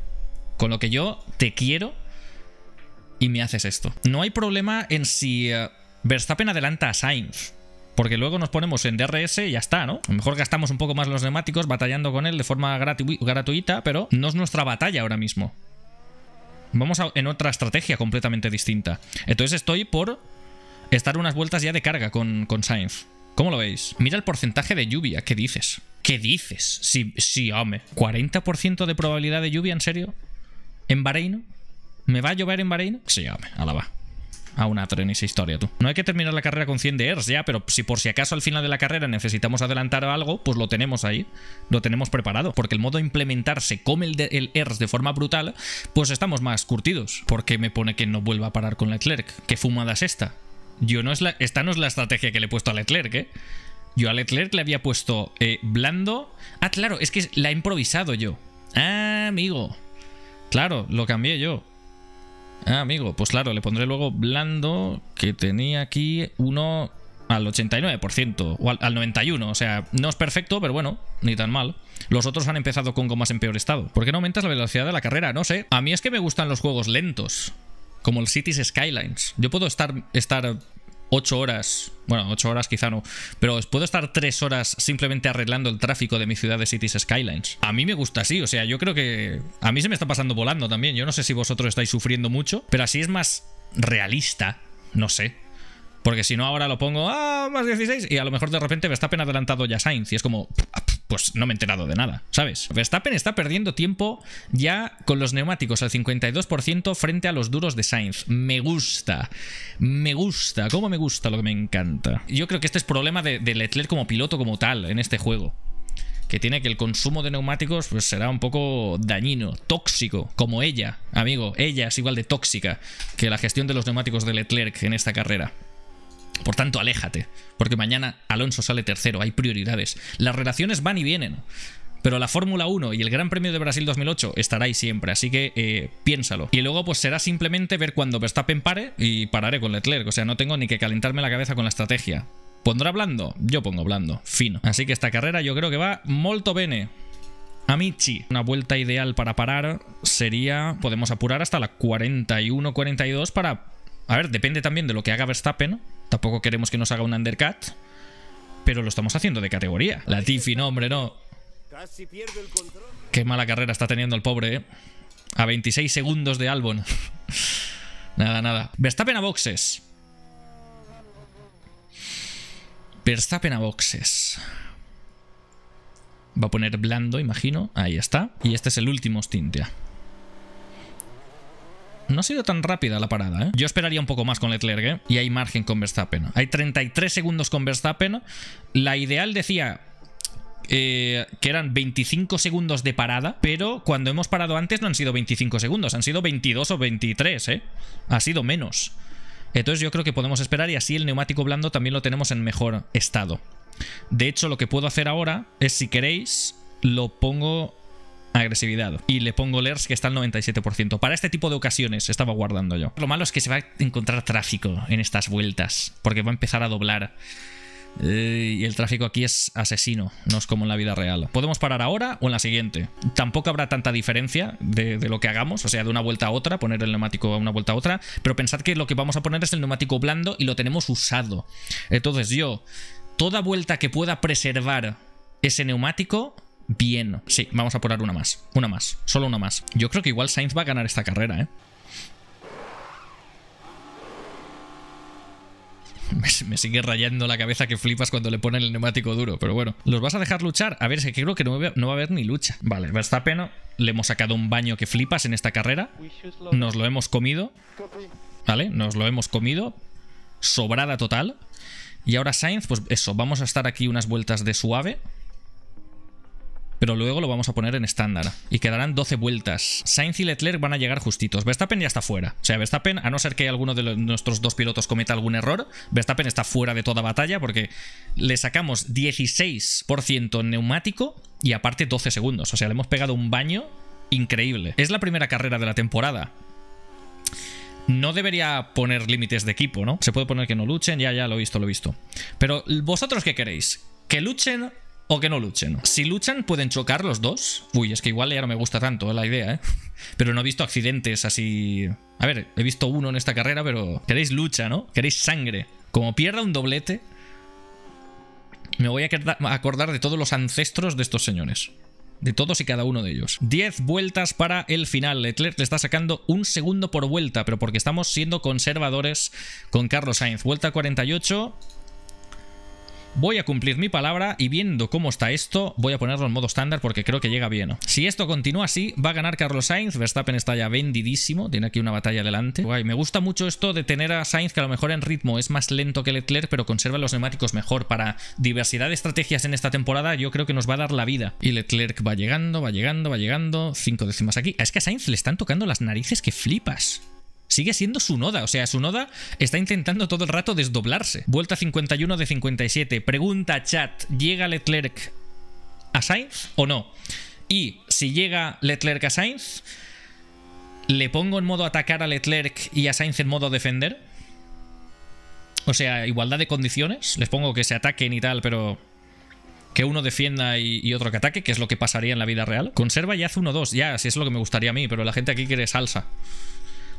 con lo que yo te quiero y me haces esto. No hay problema en si eh, Verstappen adelanta a Sainz. Porque luego nos ponemos en DRS y ya está, ¿no? A lo mejor gastamos un poco más los neumáticos batallando con él de forma gratuita, pero no es nuestra batalla ahora mismo. Vamos en otra estrategia completamente distinta. Entonces estoy por estar unas vueltas ya de carga con, con Sainz. ¿Cómo lo veis? Mira el porcentaje de lluvia. ¿Qué dices? ¿Qué dices? Sí, sí, hombre. ¿40% de probabilidad de lluvia? ¿En serio? en Bahrein. ¿Me va a llover en Bahrein? Sí, hombre, a la va. A una tren esa historia, tú. No hay que terminar la carrera con 100 de ERS ya, pero si por si acaso al final de la carrera necesitamos adelantar algo, pues lo tenemos ahí, lo tenemos preparado. Porque el modo implementarse implementarse come el, de, ERS de forma brutal, pues estamos más curtidos. Porque me pone que no vuelva a parar con Leclerc. ¿Qué fumada es esta? Yo no es la, esta no es la estrategia que le he puesto a Leclerc, ¿eh? Yo a Leclerc le había puesto eh, blando. Ah, claro, es que la he improvisado yo. Ah, amigo. Claro, lo cambié yo. Ah, amigo, pues claro, le pondré luego blando, que tenía aquí uno al 89% o al, 91%. O sea, no es perfecto, pero bueno, ni tan mal. Los otros han empezado con gomas en peor estado. ¿Por qué no aumentas la velocidad de la carrera? No sé. A mí es que me gustan los juegos lentos como el Cities Skylines. Yo puedo estar, estar 8 horas, bueno, 8 horas quizá no, pero puedo estar 3 horas simplemente arreglando el tráfico de mi ciudad de Cities Skylines. A mí me gusta así, o sea, yo creo que a mí se me está pasando volando también. Yo no sé si vosotros estáis sufriendo mucho, pero así es más realista, no sé. Porque si no, ahora lo pongo, ah, más 16, y a lo mejor de repente Verstappen ha adelantado ya Sainz, y es como, ah, pues no me he enterado de nada, ¿sabes? Verstappen está perdiendo tiempo ya con los neumáticos al 52% frente a los duros de Sainz. Me gusta, me gusta, cómo me gusta, lo que me encanta. Yo creo que este es problema de, de como piloto como tal en este juego que tiene que el consumo de neumáticos pues será un poco dañino, tóxico, como ella, amigo, ella es igual de tóxica que la gestión de los neumáticos de Leclerc en esta carrera. Por tanto, aléjate, porque mañana Alonso sale tercero, hay prioridades. Las relaciones van y vienen, pero la Fórmula 1 y el Gran Premio de Brasil 2008 estará ahí siempre, así que eh, piénsalo. Y luego pues será simplemente ver cuando Verstappen pare y pararé con Leclerc, o sea, no tengo ni que calentarme la cabeza con la estrategia. ¿Pondrá blando? Yo pongo blando, fino. Así que esta carrera yo creo que va molto bene. A Amici. Una vuelta ideal para parar sería... Podemos apurar hasta la 41-42 para... A ver, depende también de lo que haga Verstappen, Tampoco queremos que nos haga un undercut, pero lo estamos haciendo de categoría. La Tiffy, no, hombre, no. Qué mala carrera está teniendo el pobre, eh. A 26 segundos de Albon. nada, nada. Verstappen a boxes. Verstappen a boxes. Va a poner blando, imagino. Ahí está. Y este es el último Stintia. No ha sido tan rápida la parada, ¿eh? Yo esperaría un poco más con Leclerc, ¿eh? Y hay margen con Verstappen. Hay 33 segundos con Verstappen. La ideal decía eh, que eran 25 segundos de parada, pero cuando hemos parado antes no han sido 25 segundos, han sido 22 o 23, ¿eh? Ha sido menos. Entonces yo creo que podemos esperar y así el neumático blando también lo tenemos en mejor estado. De hecho, lo que puedo hacer ahora es, si queréis, lo pongo agresividad. Y le pongo Lers que está al 97%. Para este tipo de ocasiones estaba guardando yo. Lo malo es que se va a encontrar tráfico en estas vueltas, porque va a empezar a doblar. Eh, y el tráfico aquí es asesino, no es como en la vida real. Podemos parar ahora o en la siguiente. Tampoco habrá tanta diferencia de, de, lo que hagamos, o sea, de una vuelta a otra, poner el neumático a una vuelta a otra, pero pensad que lo que vamos a poner es el neumático blando y lo tenemos usado. Entonces yo, toda vuelta que pueda preservar ese neumático, Bien. Sí, vamos a poner una más. Una más. Solo una más. Yo creo que igual Sainz va a ganar esta carrera, ¿eh? me, sigue rayando la cabeza que flipas cuando le ponen el neumático duro. Pero bueno, ¿los vas a dejar luchar? A ver, es que creo que no, va a haber ni lucha. Vale, pena le hemos sacado un baño que flipas en esta carrera. Nos lo hemos comido. Vale, nos lo hemos comido. Sobrada total. Y ahora Sainz, pues eso, vamos a estar aquí unas vueltas de suave pero luego lo vamos a poner en estándar. Y quedarán 12 vueltas. Sainz y Leclerc van a llegar justitos. Verstappen ya está fuera. O sea, Verstappen, a no ser que alguno de nuestros dos pilotos cometa algún error, Verstappen está fuera de toda batalla porque le sacamos 16% en neumático y aparte 12 segundos. O sea, le hemos pegado un baño increíble. Es la primera carrera de la temporada. No debería poner límites de equipo, ¿no? Se puede poner que no luchen, ya, ya, lo he visto, lo he visto. Pero, ¿vosotros qué queréis? ¿Que luchen o que no luchen. Si luchan, pueden chocar los dos. Uy, es que igual ya no me gusta tanto la idea, ¿eh? Pero no he visto accidentes así... A ver, he visto uno en esta carrera, pero queréis lucha, ¿no? Queréis sangre. Como pierda un doblete, me voy a acordar de todos los ancestros de estos señores. De todos y cada uno de ellos. Diez vueltas para el final. Leclerc le está sacando un segundo por vuelta, pero porque estamos siendo conservadores con Carlos Sainz. Vuelta 48, Voy a cumplir mi palabra y viendo cómo está esto, voy a ponerlo en modo estándar porque creo que llega bien. Si esto continúa así, va a ganar Carlos Sainz. Verstappen está ya vendidísimo, tiene aquí una batalla delante. Guay, me gusta mucho esto de tener a Sainz que a lo mejor en ritmo es más lento que Leclerc, pero conserva los neumáticos mejor. Para diversidad de estrategias en esta temporada, yo creo que nos va a dar la vida. Y Leclerc va llegando, va llegando, va llegando. Cinco décimas aquí. Ah, es que a Sainz le están tocando las narices que flipas sigue siendo su noda. O sea, su noda está intentando todo el rato desdoblarse. Vuelta 51 de 57. Pregunta chat, ¿llega Leclerc a Sainz o no? Y si llega Leclerc a Sainz, ¿le pongo en modo atacar a Leclerc y a Sainz en modo defender? O sea, igualdad de condiciones. Les pongo que se ataquen y tal, pero que uno defienda y, otro que ataque, que es lo que pasaría en la vida real. Conserva y hace 1-2, ya, si es lo que me gustaría a mí, pero la gente aquí quiere salsa.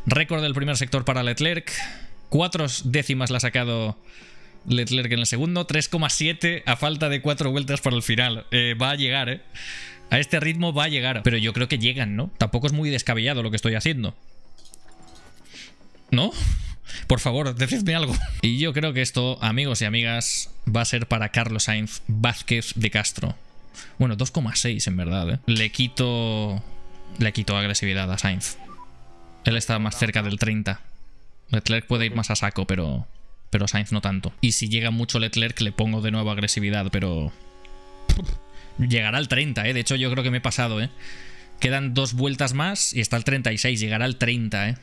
Récord del primer sector para Leclerc. Cuatro décimas la ha sacado Leclerc en el segundo. 3,7 a falta de cuatro vueltas para el final. Eh, va a llegar, ¿eh? A este ritmo va a llegar. Pero yo creo que llegan, ¿no? Tampoco es muy descabellado lo que estoy haciendo. ¿No? Por favor, decidme algo. Y yo creo que esto, amigos y amigas, va a ser para Carlos Sainz Vázquez de Castro. Bueno, 2,6 en verdad, ¿eh? Le quito... Le quito agresividad a Sainz. Él está más cerca del 30. Leclerc puede ir más a saco, pero, pero Sainz no tanto. Y si llega mucho Leclerc, le pongo de nuevo agresividad, pero... Llegará al 30, ¿eh? De hecho, yo creo que me he pasado, ¿eh? Quedan dos vueltas más y está el 36, llegará al 30, ¿eh?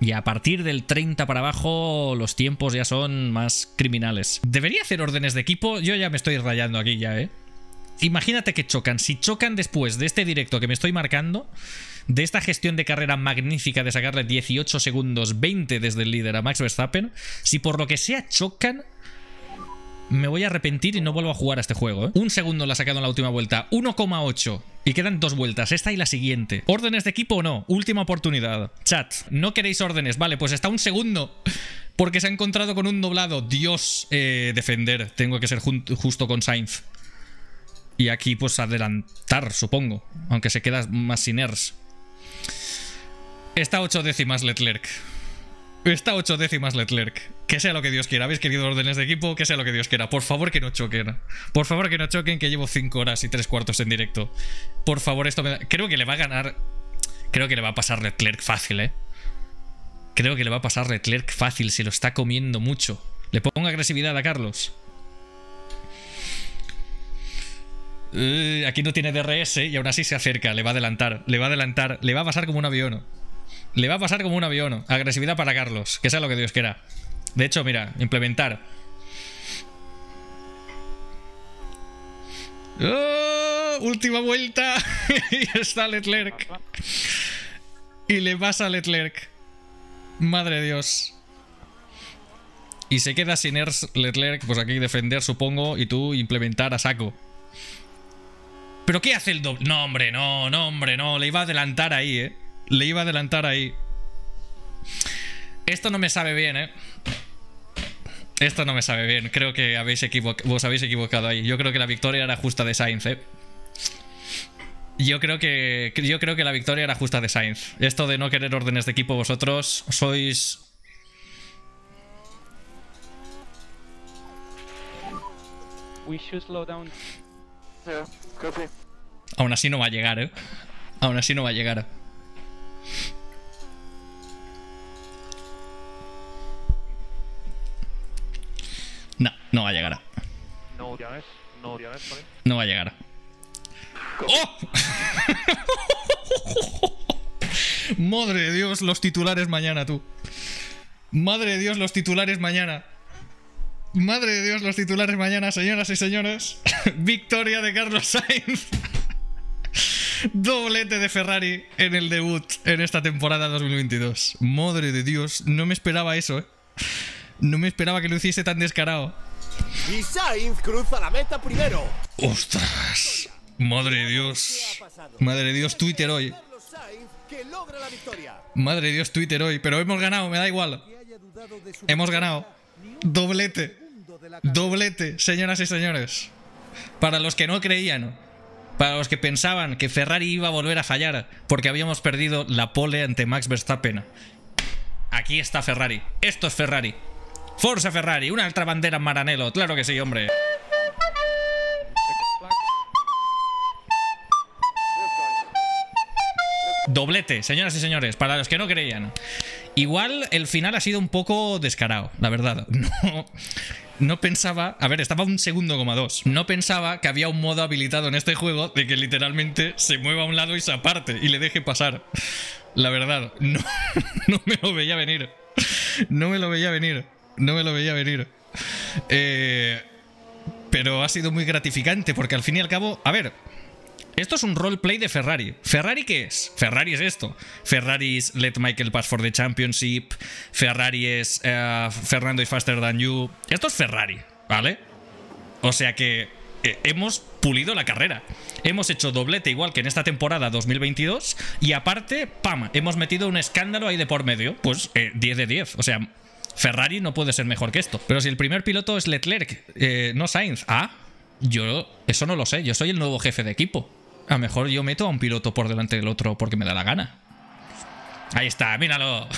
Y a partir del 30 para abajo los tiempos ya son más criminales. Debería hacer órdenes de equipo, yo ya me estoy rayando aquí ya, ¿eh? Imagínate que chocan, si chocan después de este directo que me estoy marcando, de esta gestión de carrera magnífica de sacarle 18 segundos 20 desde el líder a Max Verstappen, si por lo que sea chocan, me voy a arrepentir y no vuelvo a jugar a este juego. ¿eh? Un segundo la ha sacado en la última vuelta, 1,8. Y quedan dos vueltas, esta y la siguiente. ¿Órdenes de equipo o no? Última oportunidad. Chat, no queréis órdenes. Vale, pues está un segundo. Porque se ha encontrado con un doblado. Dios, eh, defender. Tengo que ser justo con Sainz. Y aquí pues adelantar, supongo. Aunque se queda más sin ERS. Está ocho décimas Leclerc. Está ocho décimas Leclerc. Que sea lo que Dios quiera. Habéis querido órdenes de equipo, que sea lo que Dios quiera. Por favor que no choquen. Por favor que no choquen, que llevo cinco horas y tres cuartos en directo. Por favor, esto me da... Creo que le va a ganar... Creo que le va a pasar Leclerc fácil, ¿eh? Creo que le va a pasar Leclerc fácil, se lo está comiendo mucho. Le pongo agresividad a Carlos. Eh, aquí no tiene DRS y aún así se acerca, le va a adelantar, le va a adelantar, le va a pasar como un avión. Le va a pasar como un avión. Agresividad para Carlos, que sea lo que Dios quiera. De hecho, mira, implementar. ¡Oh! Última vuelta. y está Letlerc. Y le pasa a Letlerc. Madre Dios. Y se queda sin Ers pues aquí defender, supongo, y tú implementar a saco. ¿Pero qué hace el doble? No, hombre, no, no, hombre, no. Le iba a adelantar ahí, ¿eh? Le iba a adelantar ahí. Esto no me sabe bien, ¿eh? Esto no me sabe bien. Creo que habéis vos habéis equivocado ahí. Yo creo que la victoria era justa de Sainz, ¿eh? Yo creo que yo creo que la victoria era justa de Sainz. Esto de no querer órdenes de equipo vosotros sois Aún así no va a llegar, ¿eh? Aún así no va a llegar. No, no va a llegar. No, va a llegar. ¡Oh! Madre de Dios, los titulares mañana, tú. Madre de Dios, los titulares mañana. Madre de Dios, los titulares mañana, señoras y señores. Victoria de Carlos Sainz. Doblete de Ferrari en el debut en esta temporada 2022. Madre de Dios, no me esperaba eso, ¿eh? No me esperaba que lo hiciese tan descarado. cruza la meta primero. ¡Ostras! Madre de Dios. Madre de Dios, Twitter hoy. Madre de Dios, Twitter hoy. Pero hemos ganado, me da igual. Hemos ganado. Doblete. Doblete, señoras y señores. Para los que no creían para los que pensaban que Ferrari iba a volver a fallar porque habíamos perdido la pole ante Max Verstappen. Aquí está Ferrari. Esto es Ferrari. Forza Ferrari, una altra bandera en Maranello. Claro que sí, hombre. Doblete, señoras y señores, para los que no creían. Igual el final ha sido un poco descarado, la verdad. no pensaba, a ver, estaba un segundo coma dos. No pensaba que había un modo habilitado en este juego de que literalmente se mueva a un lado y se aparte y le deje pasar. La verdad, no, no me lo veía venir. No me lo veía venir. No me lo veía venir. Eh, pero ha sido muy gratificante porque al fin y al cabo, a ver, esto es un roleplay de Ferrari. ¿Ferrari qué es? Ferrari es esto. Ferrari es Let Michael Pass for the Championship. Ferrari es eh, Fernando is Faster Than You. Esto es Ferrari, ¿vale? O sea que eh, hemos pulido la carrera. Hemos hecho doblete igual que en esta temporada 2022. Y aparte, ¡pam! Hemos metido un escándalo ahí de por medio. Pues 10 eh, de 10. O sea, Ferrari no puede ser mejor que esto. Pero si el primer piloto es Leclerc, no Sainz. Ah, yo eso no lo sé. Yo soy el nuevo jefe de equipo. A lo mejor yo meto a un piloto por delante del otro porque me da la gana. Ahí está, míralo.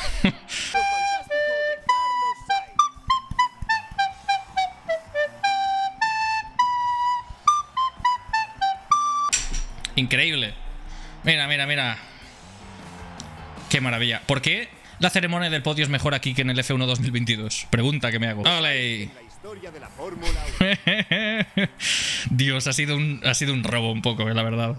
Increíble. Mira, mira, mira. Qué maravilla. ¿Por qué la ceremonia del podio es mejor aquí que en el F1 2022? Pregunta que me hago. ¡Ole! la Fórmula Dios, ha sido, un, ha sido un robo un poco, eh, la verdad.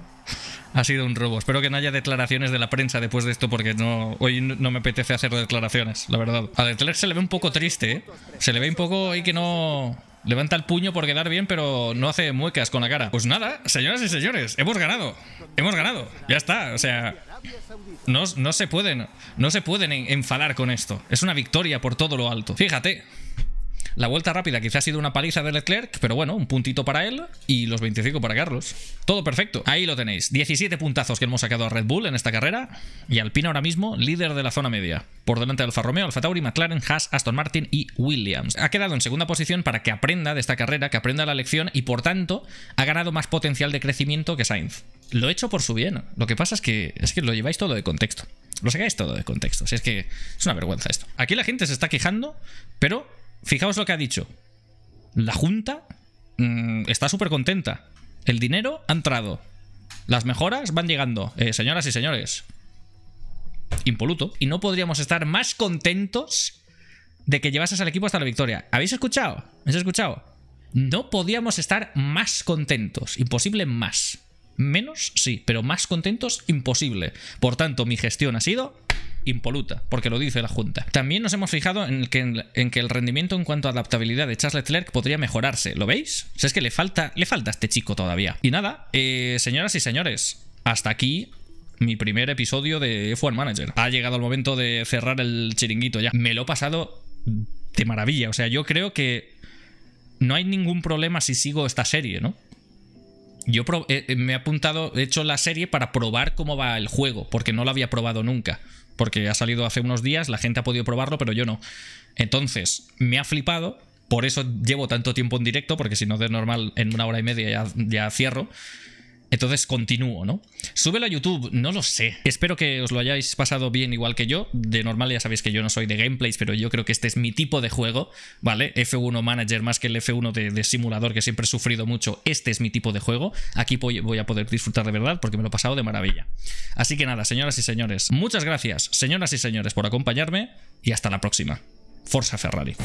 Ha sido un robo. Espero que no haya declaraciones de la prensa después de esto porque no hoy no me apetece hacer declaraciones, la verdad. A Leclerc se le ve un poco triste, ¿eh? Se le ve un poco ahí que no... Levanta el puño por quedar bien, pero no hace muecas con la cara. Pues nada, señoras y señores, hemos ganado. Hemos ganado. Ya está, o sea... No, no se pueden, no se pueden enfadar con esto. Es una victoria por todo lo alto. Fíjate. La vuelta rápida quizá ha sido una paliza de Leclerc, pero bueno, un puntito para él y los 25 para Carlos. Todo perfecto. Ahí lo tenéis. 17 puntazos que hemos sacado a Red Bull en esta carrera y Alpina ahora mismo líder de la zona media. Por delante de Alfa Romeo, Alfa Tauri, McLaren, Haas, Aston Martin y Williams. Ha quedado en segunda posición para que aprenda de esta carrera, que aprenda la lección y por tanto ha ganado más potencial de crecimiento que Sainz. Lo he hecho por su bien. Lo que pasa es que, es que lo lleváis todo de contexto. Lo sacáis todo de contexto. Si es que es una vergüenza esto. Aquí la gente se está quejando, pero Fijaos lo que ha dicho. La Junta mm, está súper contenta. El dinero ha entrado. Las mejoras van llegando, eh, señoras y señores. Impoluto. Y no podríamos estar más contentos de que llevases al equipo hasta la victoria. ¿Habéis escuchado? ¿Habéis escuchado? No podíamos estar más contentos. Imposible más. Menos, sí, pero más contentos, imposible. Por tanto, mi gestión ha sido impoluta, porque lo dice la Junta. También nos hemos fijado en que, en que el rendimiento en cuanto a adaptabilidad de Charles Leclerc podría mejorarse, ¿lo veis? O sea, es que le falta, le falta este chico todavía. Y nada, eh, señoras y señores, hasta aquí mi primer episodio de f Manager. Ha llegado el momento de cerrar el chiringuito ya. Me lo he pasado de maravilla, o sea, yo creo que no hay ningún problema si sigo esta serie, ¿no? Yo eh, eh, me he apuntado, he hecho la serie para probar cómo va el juego, porque no lo había probado nunca. Porque ha salido hace unos días, la gente ha podido probarlo, pero yo no. Entonces, me ha flipado, por eso llevo tanto tiempo en directo, porque si no, de normal, en una hora y media ya, ya cierro. Entonces continúo, ¿no? Súbelo a YouTube, no lo sé. Espero que os lo hayáis pasado bien igual que yo. De normal ya sabéis que yo no soy de gameplays, pero yo creo que este es mi tipo de juego, ¿vale? F1 Manager más que el F1 de, simulador que siempre he sufrido mucho. Este es mi tipo de juego. Aquí voy a poder disfrutar de verdad porque me lo he pasado de maravilla. Así que nada, señoras y señores, muchas gracias, señoras y señores, por acompañarme y hasta la próxima. Forza Ferrari.